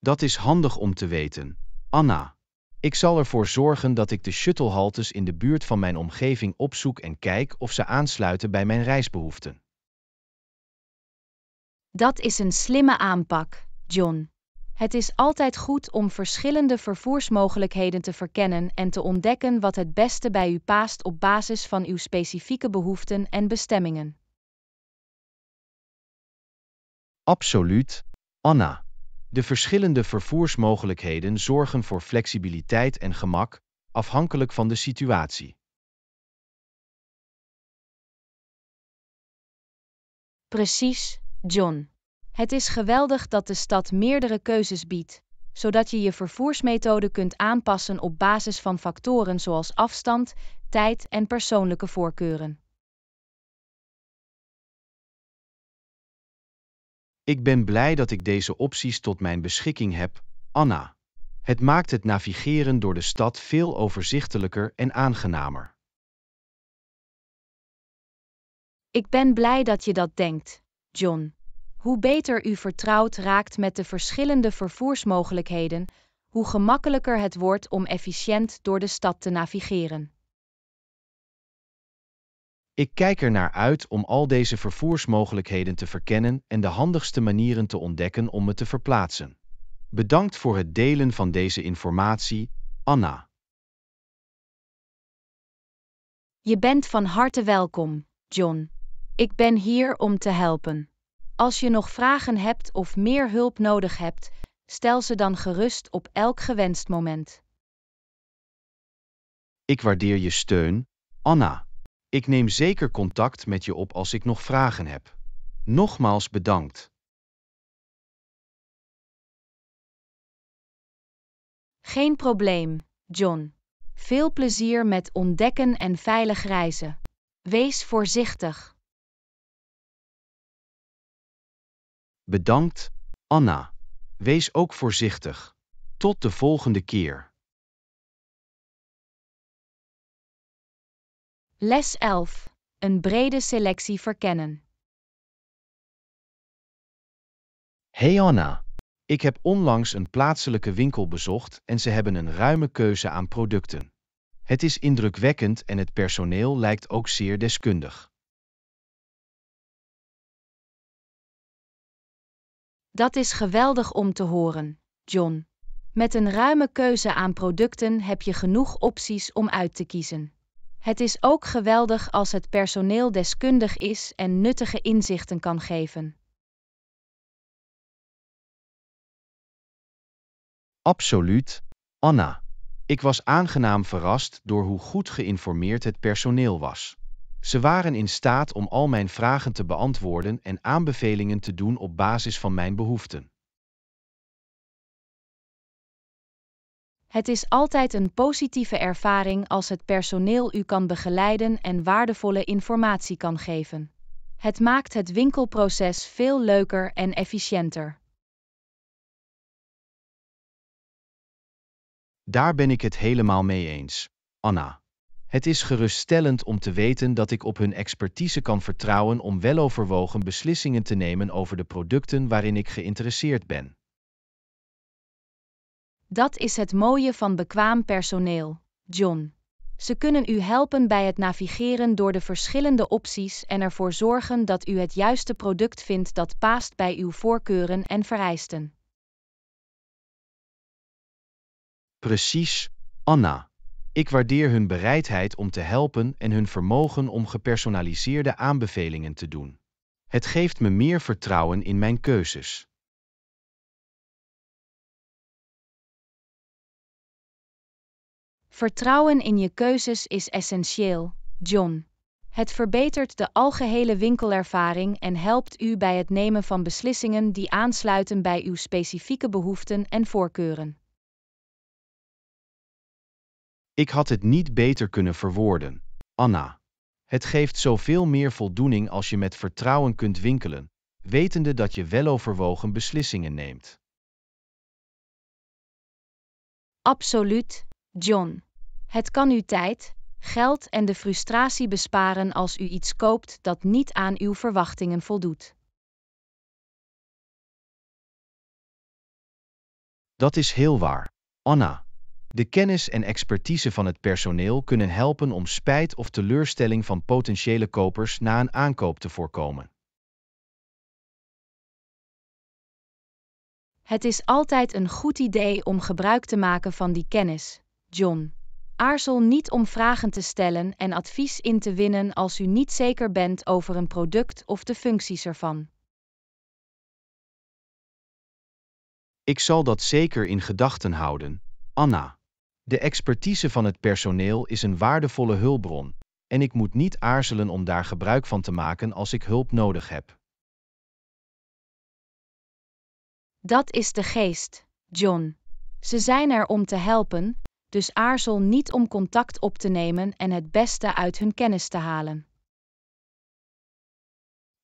Dat is handig om te weten. Anna. Ik zal ervoor zorgen dat ik de shuttlehaltes in de buurt van mijn omgeving opzoek en kijk of ze aansluiten bij mijn reisbehoeften. Dat is een slimme aanpak, John. Het is altijd goed om verschillende vervoersmogelijkheden te verkennen en te ontdekken wat het beste bij u paast op basis van uw specifieke behoeften en bestemmingen. Absoluut, Anna. De verschillende vervoersmogelijkheden zorgen voor flexibiliteit en gemak, afhankelijk van de situatie. Precies, John. Het is geweldig dat de stad meerdere keuzes biedt, zodat je je vervoersmethode kunt aanpassen op basis van factoren zoals afstand, tijd en persoonlijke voorkeuren. Ik ben blij dat ik deze opties tot mijn beschikking heb, Anna. Het maakt het navigeren door de stad veel overzichtelijker en aangenamer. Ik ben blij dat je dat denkt, John. Hoe beter u vertrouwd raakt met de verschillende vervoersmogelijkheden, hoe gemakkelijker het wordt om efficiënt door de stad te navigeren. Ik kijk er naar uit om al deze vervoersmogelijkheden te verkennen en de handigste manieren te ontdekken om me te verplaatsen. Bedankt voor het delen van deze informatie, Anna. Je bent van harte welkom, John. Ik ben hier om te helpen. Als je nog vragen hebt of meer hulp nodig hebt, stel ze dan gerust op elk gewenst moment. Ik waardeer je steun, Anna. Ik neem zeker contact met je op als ik nog vragen heb. Nogmaals bedankt. Geen probleem, John. Veel plezier met ontdekken en veilig reizen. Wees voorzichtig. Bedankt, Anna. Wees ook voorzichtig. Tot de volgende keer. Les 11. Een brede selectie verkennen. Hey Anna, ik heb onlangs een plaatselijke winkel bezocht en ze hebben een ruime keuze aan producten. Het is indrukwekkend en het personeel lijkt ook zeer deskundig. Dat is geweldig om te horen, John. Met een ruime keuze aan producten heb je genoeg opties om uit te kiezen. Het is ook geweldig als het personeel deskundig is en nuttige inzichten kan geven. Absoluut, Anna. Ik was aangenaam verrast door hoe goed geïnformeerd het personeel was. Ze waren in staat om al mijn vragen te beantwoorden en aanbevelingen te doen op basis van mijn behoeften. Het is altijd een positieve ervaring als het personeel u kan begeleiden en waardevolle informatie kan geven. Het maakt het winkelproces veel leuker en efficiënter. Daar ben ik het helemaal mee eens, Anna. Het is geruststellend om te weten dat ik op hun expertise kan vertrouwen om weloverwogen beslissingen te nemen over de producten waarin ik geïnteresseerd ben. Dat is het mooie van bekwaam personeel, John. Ze kunnen u helpen bij het navigeren door de verschillende opties en ervoor zorgen dat u het juiste product vindt dat past bij uw voorkeuren en vereisten. Precies, Anna. Ik waardeer hun bereidheid om te helpen en hun vermogen om gepersonaliseerde aanbevelingen te doen. Het geeft me meer vertrouwen in mijn keuzes. Vertrouwen in je keuzes is essentieel, John. Het verbetert de algehele winkelervaring en helpt u bij het nemen van beslissingen die aansluiten bij uw specifieke behoeften en voorkeuren. Ik had het niet beter kunnen verwoorden, Anna. Het geeft zoveel meer voldoening als je met vertrouwen kunt winkelen, wetende dat je weloverwogen beslissingen neemt. Absoluut, John. Het kan u tijd, geld en de frustratie besparen als u iets koopt dat niet aan uw verwachtingen voldoet. Dat is heel waar. Anna. De kennis en expertise van het personeel kunnen helpen om spijt of teleurstelling van potentiële kopers na een aankoop te voorkomen. Het is altijd een goed idee om gebruik te maken van die kennis, John. Aarzel niet om vragen te stellen en advies in te winnen als u niet zeker bent over een product of de functies ervan. Ik zal dat zeker in gedachten houden, Anna. De expertise van het personeel is een waardevolle hulpbron, en ik moet niet aarzelen om daar gebruik van te maken als ik hulp nodig heb. Dat is de geest, John. Ze zijn er om te helpen dus aarzel niet om contact op te nemen en het beste uit hun kennis te halen.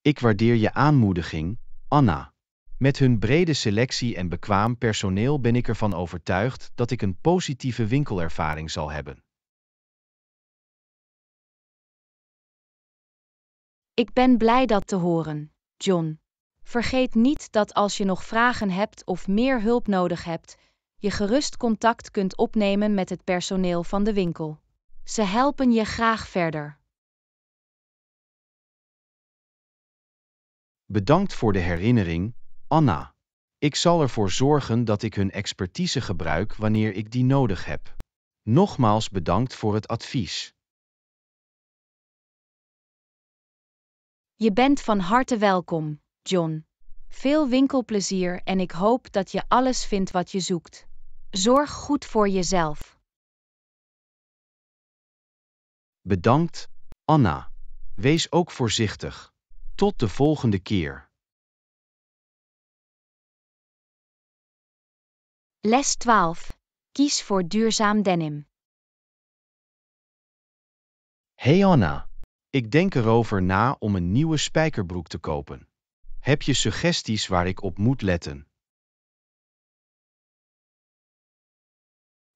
Ik waardeer je aanmoediging, Anna. Met hun brede selectie en bekwaam personeel ben ik ervan overtuigd dat ik een positieve winkelervaring zal hebben. Ik ben blij dat te horen, John. Vergeet niet dat als je nog vragen hebt of meer hulp nodig hebt, je gerust contact kunt opnemen met het personeel van de winkel. Ze helpen je graag verder. Bedankt voor de herinnering, Anna. Ik zal ervoor zorgen dat ik hun expertise gebruik wanneer ik die nodig heb. Nogmaals bedankt voor het advies. Je bent van harte welkom, John. Veel winkelplezier en ik hoop dat je alles vindt wat je zoekt. Zorg goed voor jezelf. Bedankt, Anna. Wees ook voorzichtig. Tot de volgende keer. Les 12. Kies voor duurzaam denim. Hey Anna, ik denk erover na om een nieuwe spijkerbroek te kopen. Heb je suggesties waar ik op moet letten?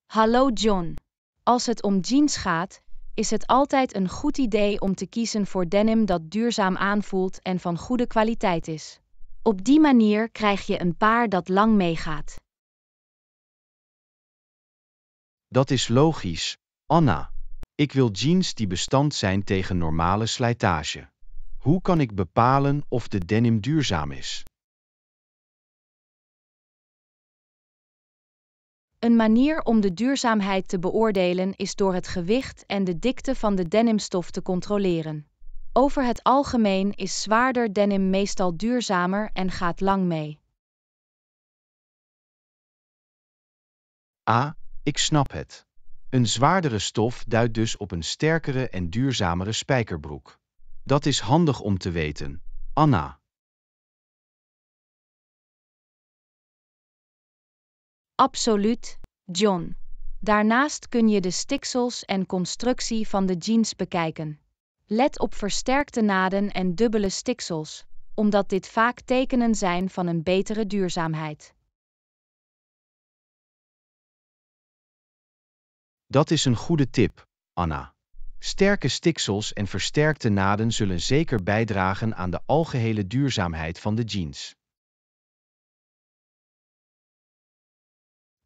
Hallo John. Als het om jeans gaat, is het altijd een goed idee om te kiezen voor denim dat duurzaam aanvoelt en van goede kwaliteit is. Op die manier krijg je een paar dat lang meegaat. Dat is logisch, Anna. Ik wil jeans die bestand zijn tegen normale slijtage. Hoe kan ik bepalen of de denim duurzaam is? Een manier om de duurzaamheid te beoordelen is door het gewicht en de dikte van de denimstof te controleren. Over het algemeen is zwaarder denim meestal duurzamer en gaat lang mee. Ah, ik snap het. Een zwaardere stof duidt dus op een sterkere en duurzamere spijkerbroek. Dat is handig om te weten. Anna. Absoluut, John. Daarnaast kun je de stiksels en constructie van de jeans bekijken. Let op versterkte naden en dubbele stiksels, omdat dit vaak tekenen zijn van een betere duurzaamheid. Dat is een goede tip, Anna. Sterke stiksels en versterkte naden zullen zeker bijdragen aan de algehele duurzaamheid van de jeans.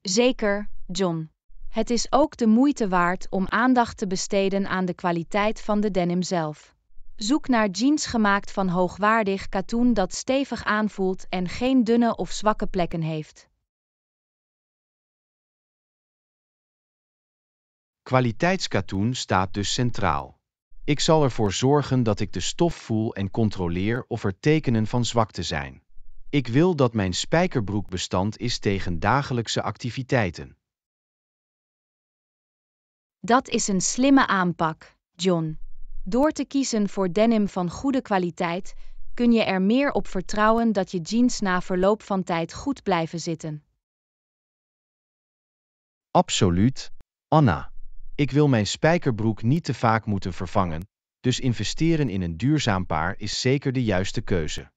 Zeker, John. Het is ook de moeite waard om aandacht te besteden aan de kwaliteit van de denim zelf. Zoek naar jeans gemaakt van hoogwaardig katoen dat stevig aanvoelt en geen dunne of zwakke plekken heeft. Kwaliteitskatoen staat dus centraal. Ik zal ervoor zorgen dat ik de stof voel en controleer of er tekenen van zwakte zijn. Ik wil dat mijn spijkerbroek bestand is tegen dagelijkse activiteiten. Dat is een slimme aanpak, John. Door te kiezen voor denim van goede kwaliteit, kun je er meer op vertrouwen dat je jeans na verloop van tijd goed blijven zitten. Absoluut, Anna. Ik wil mijn spijkerbroek niet te vaak moeten vervangen, dus investeren in een duurzaam paar is zeker de juiste keuze.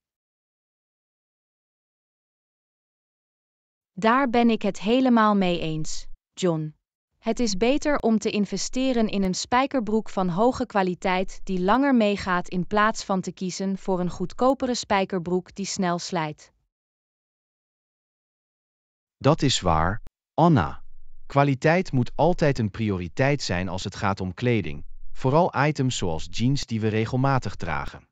Daar ben ik het helemaal mee eens, John. Het is beter om te investeren in een spijkerbroek van hoge kwaliteit die langer meegaat in plaats van te kiezen voor een goedkopere spijkerbroek die snel slijt. Dat is waar, Anna. Kwaliteit moet altijd een prioriteit zijn als het gaat om kleding, vooral items zoals jeans die we regelmatig dragen.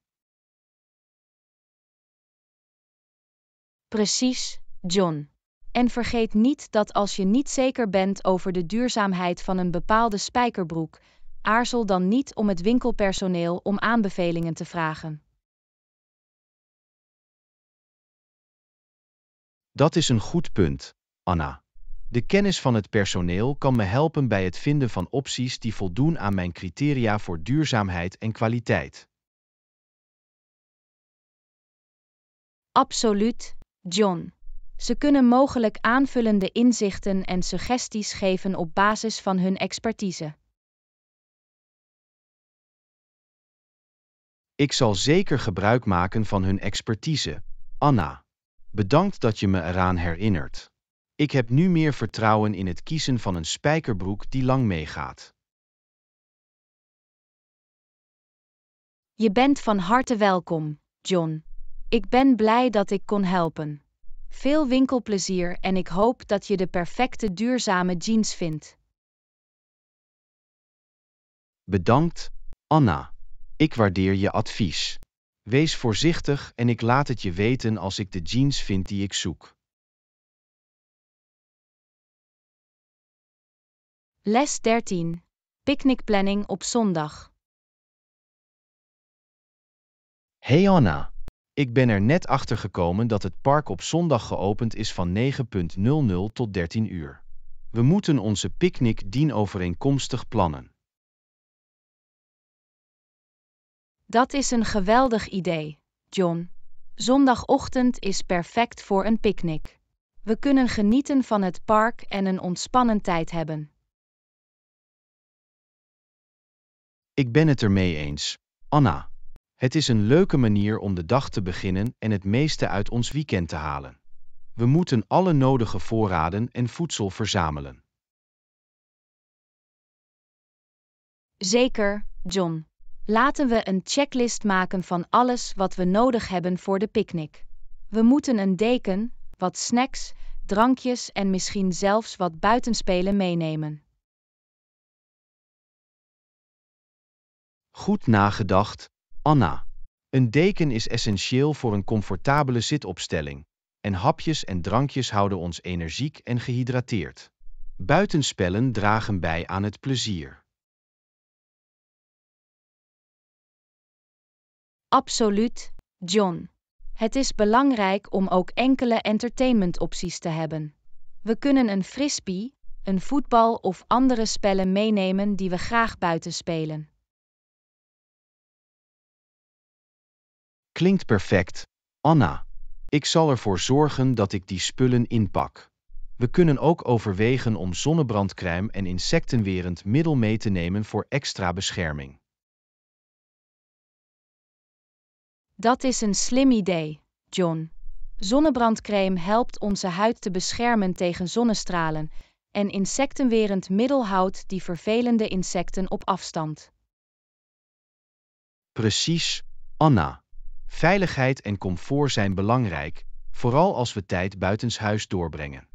Precies, John. En vergeet niet dat als je niet zeker bent over de duurzaamheid van een bepaalde spijkerbroek, aarzel dan niet om het winkelpersoneel om aanbevelingen te vragen. Dat is een goed punt, Anna. De kennis van het personeel kan me helpen bij het vinden van opties die voldoen aan mijn criteria voor duurzaamheid en kwaliteit. Absoluut, John. Ze kunnen mogelijk aanvullende inzichten en suggesties geven op basis van hun expertise. Ik zal zeker gebruik maken van hun expertise. Anna, bedankt dat je me eraan herinnert. Ik heb nu meer vertrouwen in het kiezen van een spijkerbroek die lang meegaat. Je bent van harte welkom, John. Ik ben blij dat ik kon helpen. Veel winkelplezier en ik hoop dat je de perfecte duurzame jeans vindt. Bedankt, Anna. Ik waardeer je advies. Wees voorzichtig en ik laat het je weten als ik de jeans vind die ik zoek. Les 13. Picknickplanning op zondag. Hey Anna, ik ben er net achter gekomen dat het park op zondag geopend is van 9.00 tot 13 uur. We moeten onze picknick dienovereenkomstig plannen. Dat is een geweldig idee, John. Zondagochtend is perfect voor een picknick. We kunnen genieten van het park en een ontspannen tijd hebben. Ik ben het ermee eens, Anna. Het is een leuke manier om de dag te beginnen en het meeste uit ons weekend te halen. We moeten alle nodige voorraden en voedsel verzamelen. Zeker, John. Laten we een checklist maken van alles wat we nodig hebben voor de picknick. We moeten een deken, wat snacks, drankjes en misschien zelfs wat buitenspelen meenemen. Goed nagedacht, Anna. Een deken is essentieel voor een comfortabele zitopstelling. En hapjes en drankjes houden ons energiek en gehydrateerd. Buitenspellen dragen bij aan het plezier. Absoluut, John. Het is belangrijk om ook enkele entertainmentopties te hebben. We kunnen een frisbee, een voetbal of andere spellen meenemen die we graag buiten spelen. Klinkt perfect. Anna, ik zal ervoor zorgen dat ik die spullen inpak. We kunnen ook overwegen om zonnebrandcrème en insectenwerend middel mee te nemen voor extra bescherming. Dat is een slim idee, John. Zonnebrandcrème helpt onze huid te beschermen tegen zonnestralen en insectenwerend middel houdt die vervelende insecten op afstand. Precies, Anna. Veiligheid en comfort zijn belangrijk, vooral als we tijd buitenshuis doorbrengen.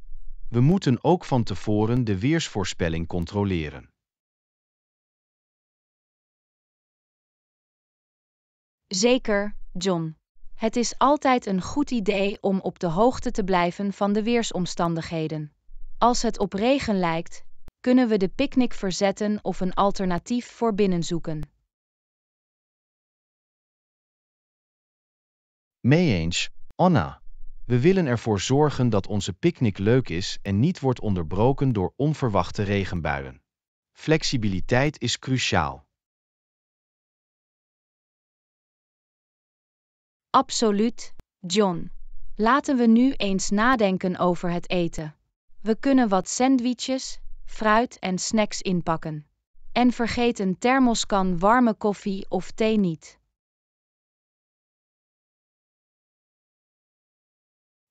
We moeten ook van tevoren de weersvoorspelling controleren. Zeker, John. Het is altijd een goed idee om op de hoogte te blijven van de weersomstandigheden. Als het op regen lijkt, kunnen we de picknick verzetten of een alternatief voor binnen zoeken. Mee eens, Anna. We willen ervoor zorgen dat onze picknick leuk is en niet wordt onderbroken door onverwachte regenbuien. Flexibiliteit is cruciaal. Absoluut, John. Laten we nu eens nadenken over het eten. We kunnen wat sandwiches, fruit en snacks inpakken. En vergeet een thermoskan warme koffie of thee niet.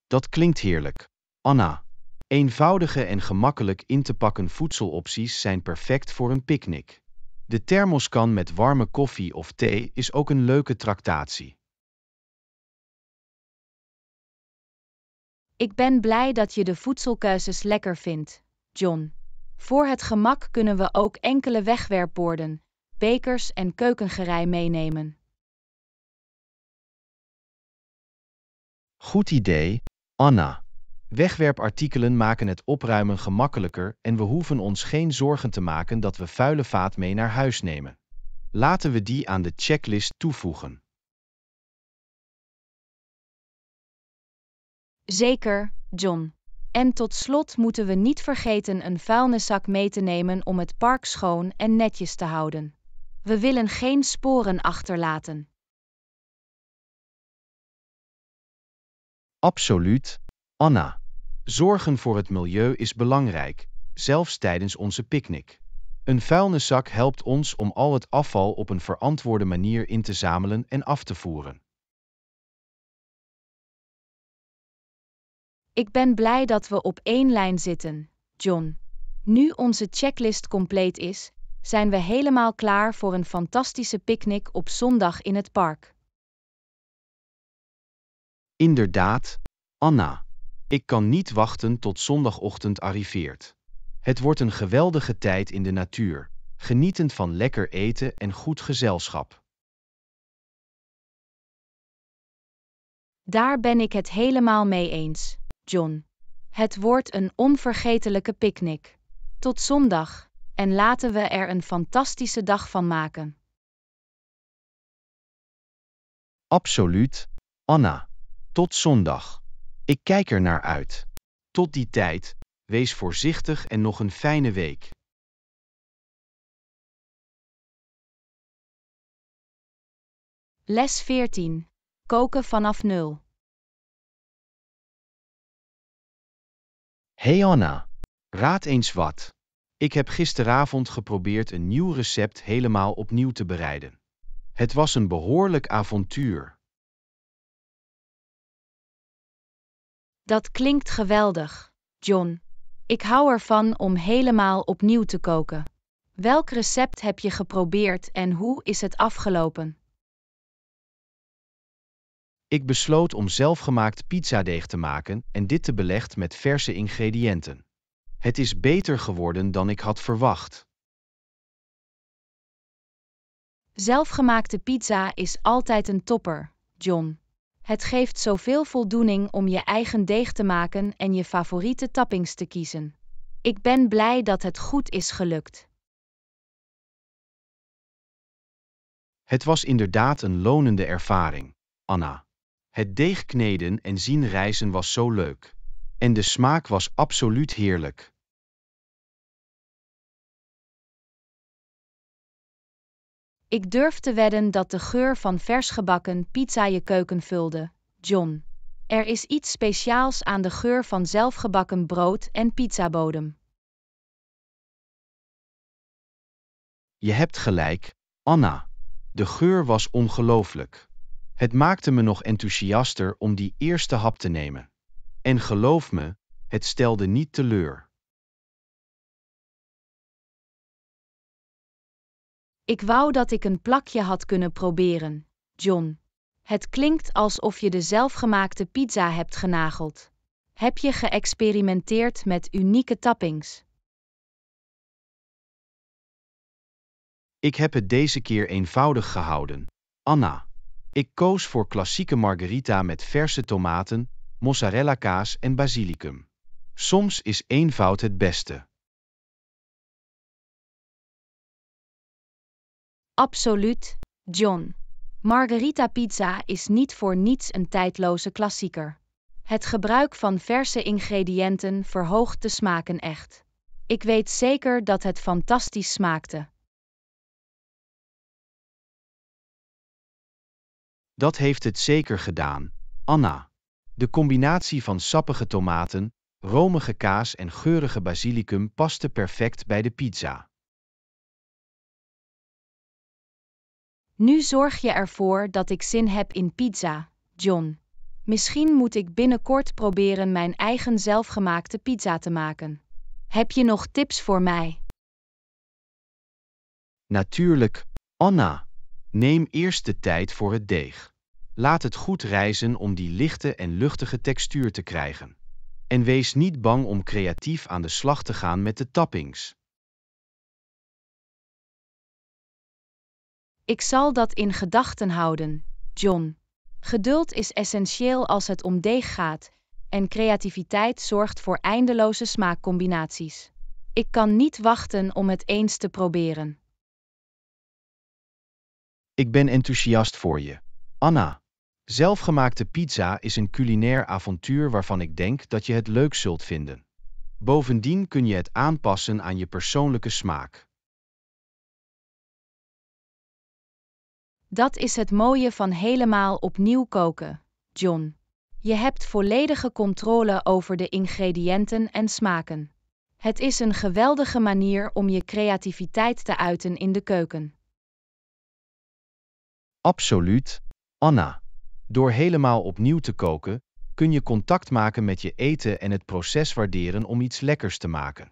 Dat klinkt heerlijk. Anna. Eenvoudige en gemakkelijk in te pakken voedselopties zijn perfect voor een picknick. De thermoskan met warme koffie of thee is ook een leuke tractatie. Ik ben blij dat je de voedselkeuzes lekker vindt, John. Voor het gemak kunnen we ook enkele wegwerpborden, bekers en keukengerei meenemen. Goed idee, Anna. Wegwerpartikelen maken het opruimen gemakkelijker en we hoeven ons geen zorgen te maken dat we vuile vaat mee naar huis nemen. Laten we die aan de checklist toevoegen. Zeker, John. En tot slot moeten we niet vergeten een vuilniszak mee te nemen om het park schoon en netjes te houden. We willen geen sporen achterlaten. Absoluut, Anna. Zorgen voor het milieu is belangrijk, zelfs tijdens onze picknick. Een vuilniszak helpt ons om al het afval op een verantwoorde manier in te zamelen en af te voeren. Ik ben blij dat we op één lijn zitten, John. Nu onze checklist compleet is, zijn we helemaal klaar voor een fantastische picknick op zondag in het park. Inderdaad, Anna. Ik kan niet wachten tot zondagochtend arriveert. Het wordt een geweldige tijd in de natuur, genietend van lekker eten en goed gezelschap. Daar ben ik het helemaal mee eens, John. Het wordt een onvergetelijke picknick. Tot zondag, en laten we er een fantastische dag van maken. Absoluut, Anna. Tot zondag. Ik kijk er naar uit. Tot die tijd, wees voorzichtig en nog een fijne week. Les 14. Koken vanaf nul. Hey Anna, raad eens wat. Ik heb gisteravond geprobeerd een nieuw recept helemaal opnieuw te bereiden. Het was een behoorlijk avontuur. Dat klinkt geweldig, John. Ik hou ervan om helemaal opnieuw te koken. Welk recept heb je geprobeerd en hoe is het afgelopen? Ik besloot om zelfgemaakt pizzadeeg te maken en dit te belegd met verse ingrediënten. Het is beter geworden dan ik had verwacht. Zelfgemaakte pizza is altijd een topper, John. Het geeft zoveel voldoening om je eigen deeg te maken en je favoriete tappings te kiezen. Ik ben blij dat het goed is gelukt. Het was inderdaad een lonende ervaring, Anna. Het deeg kneden en zien reizen was zo leuk. En de smaak was absoluut heerlijk. Ik durf te wedden dat de geur van versgebakken pizza je keuken vulde, John. Er is iets speciaals aan de geur van zelfgebakken brood en pizzabodem. Je hebt gelijk, Anna. De geur was ongelooflijk. Het maakte me nog enthousiaster om die eerste hap te nemen. En geloof me, het stelde niet teleur. Ik wou dat ik een plakje had kunnen proberen, John. Het klinkt alsof je de zelfgemaakte pizza hebt genageld. Heb je geëxperimenteerd met unieke tappings? Ik heb het deze keer eenvoudig gehouden. Anna. Ik koos voor klassieke margarita met verse tomaten, mozzarella kaas en basilicum. Soms is eenvoud het beste. Absoluut, John. Margarita pizza is niet voor niets een tijdloze klassieker. Het gebruik van verse ingrediënten verhoogt de smaken echt. Ik weet zeker dat het fantastisch smaakte. Dat heeft het zeker gedaan, Anna. De combinatie van sappige tomaten, romige kaas en geurige basilicum paste perfect bij de pizza. Nu zorg je ervoor dat ik zin heb in pizza, John. Misschien moet ik binnenkort proberen mijn eigen zelfgemaakte pizza te maken. Heb je nog tips voor mij? Natuurlijk, Anna. Neem eerst de tijd voor het deeg. Laat het goed rijzen om die lichte en luchtige textuur te krijgen. En wees niet bang om creatief aan de slag te gaan met de tappings. Ik zal dat in gedachten houden, John. Geduld is essentieel als het om deeg gaat, en creativiteit zorgt voor eindeloze smaakcombinaties. Ik kan niet wachten om het eens te proberen. Ik ben enthousiast voor je. Anna. Zelfgemaakte pizza is een culinair avontuur waarvan ik denk dat je het leuk zult vinden. Bovendien kun je het aanpassen aan je persoonlijke smaak. Dat is het mooie van helemaal opnieuw koken, John. Je hebt volledige controle over de ingrediënten en smaken. Het is een geweldige manier om je creativiteit te uiten in de keuken. Absoluut, Anna. Door helemaal opnieuw te koken, kun je contact maken met je eten en het proces waarderen om iets lekkers te maken.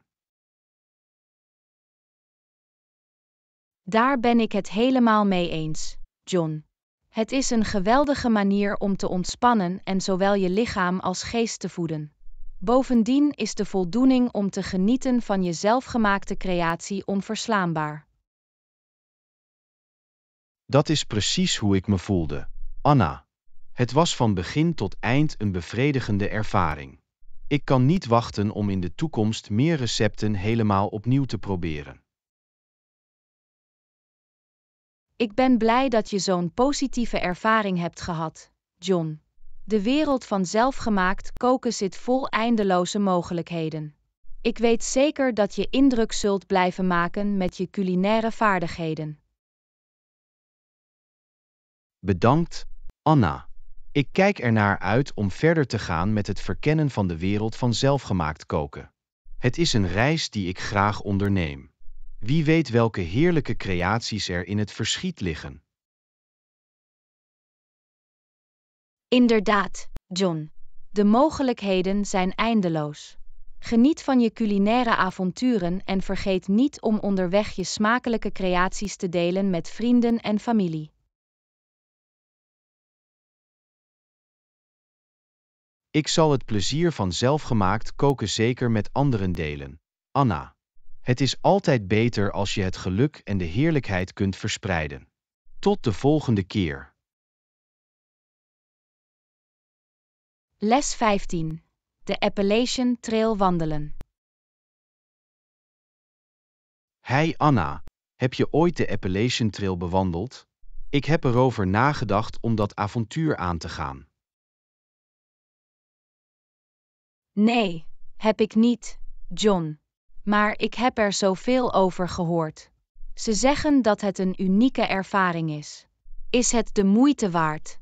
Daar ben ik het helemaal mee eens. John. Het is een geweldige manier om te ontspannen en zowel je lichaam als geest te voeden. Bovendien is de voldoening om te genieten van je zelfgemaakte creatie onverslaanbaar. Dat is precies hoe ik me voelde, Anna. Het was van begin tot eind een bevredigende ervaring. Ik kan niet wachten om in de toekomst meer recepten helemaal opnieuw te proberen. Ik ben blij dat je zo'n positieve ervaring hebt gehad, John. De wereld van zelfgemaakt koken zit vol eindeloze mogelijkheden. Ik weet zeker dat je indruk zult blijven maken met je culinaire vaardigheden. Bedankt, Anna. Ik kijk ernaar uit om verder te gaan met het verkennen van de wereld van zelfgemaakt koken. Het is een reis die ik graag onderneem. Wie weet welke heerlijke creaties er in het verschiet liggen. Inderdaad, John. De mogelijkheden zijn eindeloos. Geniet van je culinaire avonturen en vergeet niet om onderweg je smakelijke creaties te delen met vrienden en familie. Ik zal het plezier van zelfgemaakt koken zeker met anderen delen. Anna. Het is altijd beter als je het geluk en de heerlijkheid kunt verspreiden. Tot de volgende keer. Les 15. De Appalachian Trail wandelen. Hey Anna, heb je ooit de Appalachian Trail bewandeld? Ik heb erover nagedacht om dat avontuur aan te gaan. Nee, heb ik niet, John maar ik heb er zoveel over gehoord. Ze zeggen dat het een unieke ervaring is. Is het de moeite waard?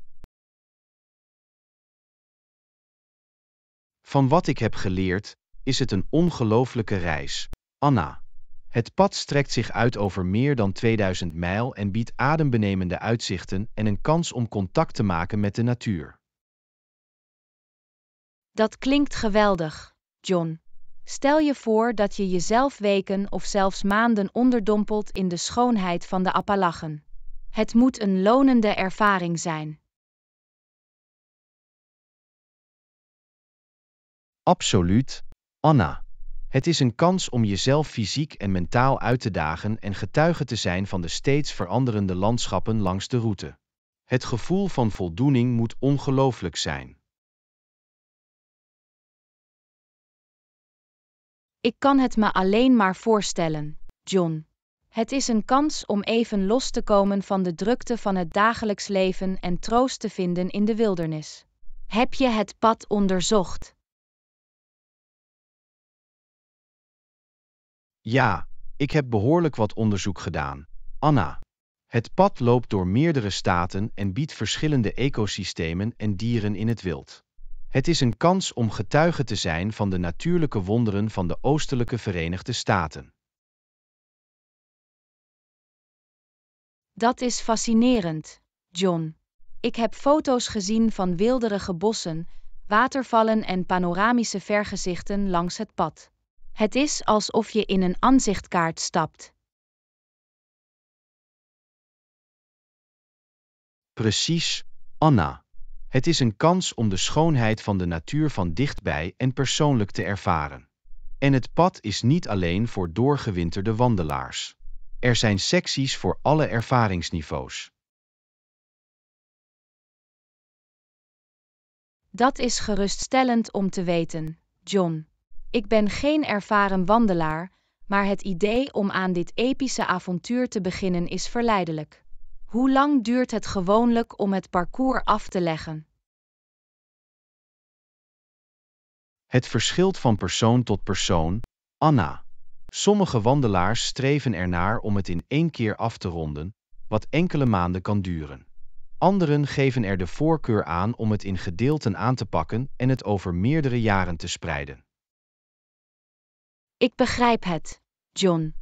Van wat ik heb geleerd, is het een ongelooflijke reis. Anna. Het pad strekt zich uit over meer dan 2000 mijl en biedt adembenemende uitzichten en een kans om contact te maken met de natuur. Dat klinkt geweldig, John. Stel je voor dat je jezelf weken of zelfs maanden onderdompelt in de schoonheid van de Appalachen. Het moet een lonende ervaring zijn. Absoluut, Anna. Het is een kans om jezelf fysiek en mentaal uit te dagen en getuige te zijn van de steeds veranderende landschappen langs de route. Het gevoel van voldoening moet ongelooflijk zijn. Ik kan het me alleen maar voorstellen, John. Het is een kans om even los te komen van de drukte van het dagelijks leven en troost te vinden in de wildernis. Heb je het pad onderzocht? Ja, ik heb behoorlijk wat onderzoek gedaan. Anna. Het pad loopt door meerdere staten en biedt verschillende ecosystemen en dieren in het wild. Het is een kans om getuige te zijn van de natuurlijke wonderen van de Oostelijke Verenigde Staten. Dat is fascinerend, John. Ik heb foto's gezien van wilderige bossen, watervallen en panoramische vergezichten langs het pad. Het is alsof je in een aanzichtkaart stapt. Precies, Anna. Het is een kans om de schoonheid van de natuur van dichtbij en persoonlijk te ervaren. En het pad is niet alleen voor doorgewinterde wandelaars. Er zijn secties voor alle ervaringsniveaus. Dat is geruststellend om te weten, John. Ik ben geen ervaren wandelaar, maar het idee om aan dit epische avontuur te beginnen is verleidelijk. Hoe lang duurt het gewoonlijk om het parcours af te leggen? Het verschilt van persoon tot persoon, Anna. Sommige wandelaars streven ernaar om het in één keer af te ronden, wat enkele maanden kan duren. Anderen geven er de voorkeur aan om het in gedeelten aan te pakken en het over meerdere jaren te spreiden. Ik begrijp het, John.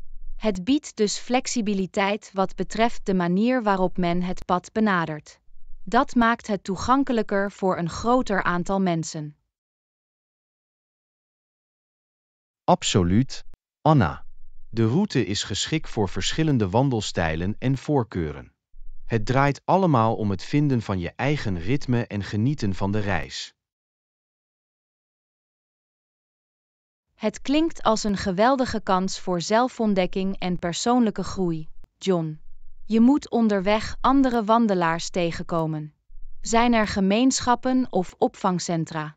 Het biedt dus flexibiliteit wat betreft de manier waarop men het pad benadert. Dat maakt het toegankelijker voor een groter aantal mensen. Absoluut, Anna. De route is geschikt voor verschillende wandelstijlen en voorkeuren. Het draait allemaal om het vinden van je eigen ritme en genieten van de reis. Het klinkt als een geweldige kans voor zelfontdekking en persoonlijke groei, John. Je moet onderweg andere wandelaars tegenkomen. Zijn er gemeenschappen of opvangcentra?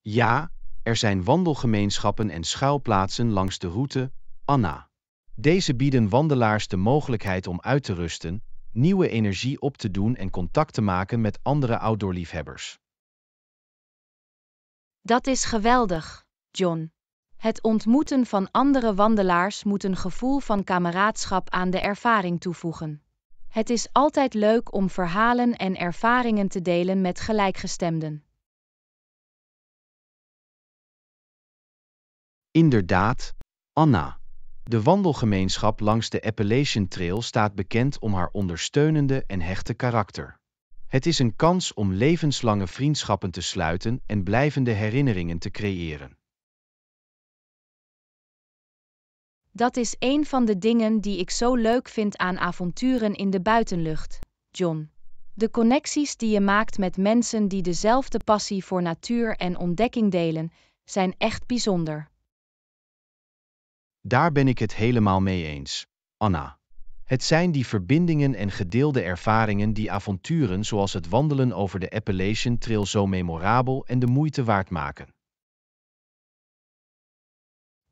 Ja, er zijn wandelgemeenschappen en schuilplaatsen langs de route, Anna. Deze bieden wandelaars de mogelijkheid om uit te rusten, nieuwe energie op te doen en contact te maken met andere outdoorliefhebbers. Dat is geweldig, John. Het ontmoeten van andere wandelaars moet een gevoel van kameraadschap aan de ervaring toevoegen. Het is altijd leuk om verhalen en ervaringen te delen met gelijkgestemden. Inderdaad, Anna. De wandelgemeenschap langs de Appalachian Trail staat bekend om haar ondersteunende en hechte karakter. Het is een kans om levenslange vriendschappen te sluiten en blijvende herinneringen te creëren. Dat is een van de dingen die ik zo leuk vind aan avonturen in de buitenlucht, John. De connecties die je maakt met mensen die dezelfde passie voor natuur en ontdekking delen, zijn echt bijzonder. Daar ben ik het helemaal mee eens, Anna. Het zijn die verbindingen en gedeelde ervaringen die avonturen zoals het wandelen over de Appalachian Trail zo memorabel en de moeite waard maken.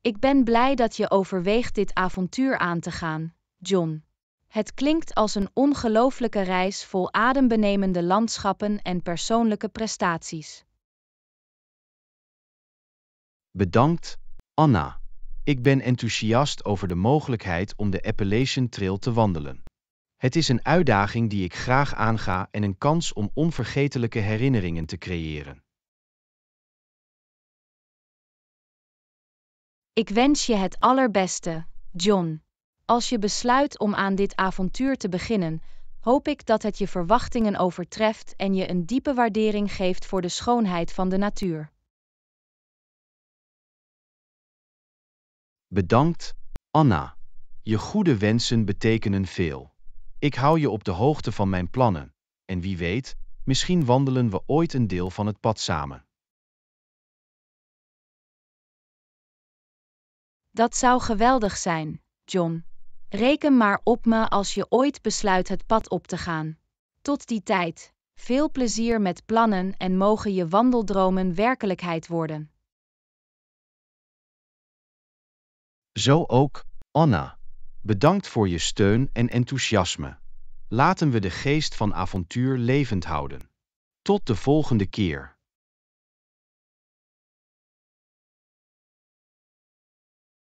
Ik ben blij dat je overweegt dit avontuur aan te gaan, John. Het klinkt als een ongelooflijke reis vol adembenemende landschappen en persoonlijke prestaties. Bedankt, Anna. Ik ben enthousiast over de mogelijkheid om de Appalachian Trail te wandelen. Het is een uitdaging die ik graag aanga en een kans om onvergetelijke herinneringen te creëren. Ik wens je het allerbeste, John. Als je besluit om aan dit avontuur te beginnen, hoop ik dat het je verwachtingen overtreft en je een diepe waardering geeft voor de schoonheid van de natuur. Bedankt, Anna. Je goede wensen betekenen veel. Ik hou je op de hoogte van mijn plannen, en wie weet, misschien wandelen we ooit een deel van het pad samen. Dat zou geweldig zijn, John. Reken maar op me als je ooit besluit het pad op te gaan. Tot die tijd, veel plezier met plannen en mogen je wandeldromen werkelijkheid worden. Zo ook, Anna. Bedankt voor je steun en enthousiasme. Laten we de geest van avontuur levend houden. Tot de volgende keer.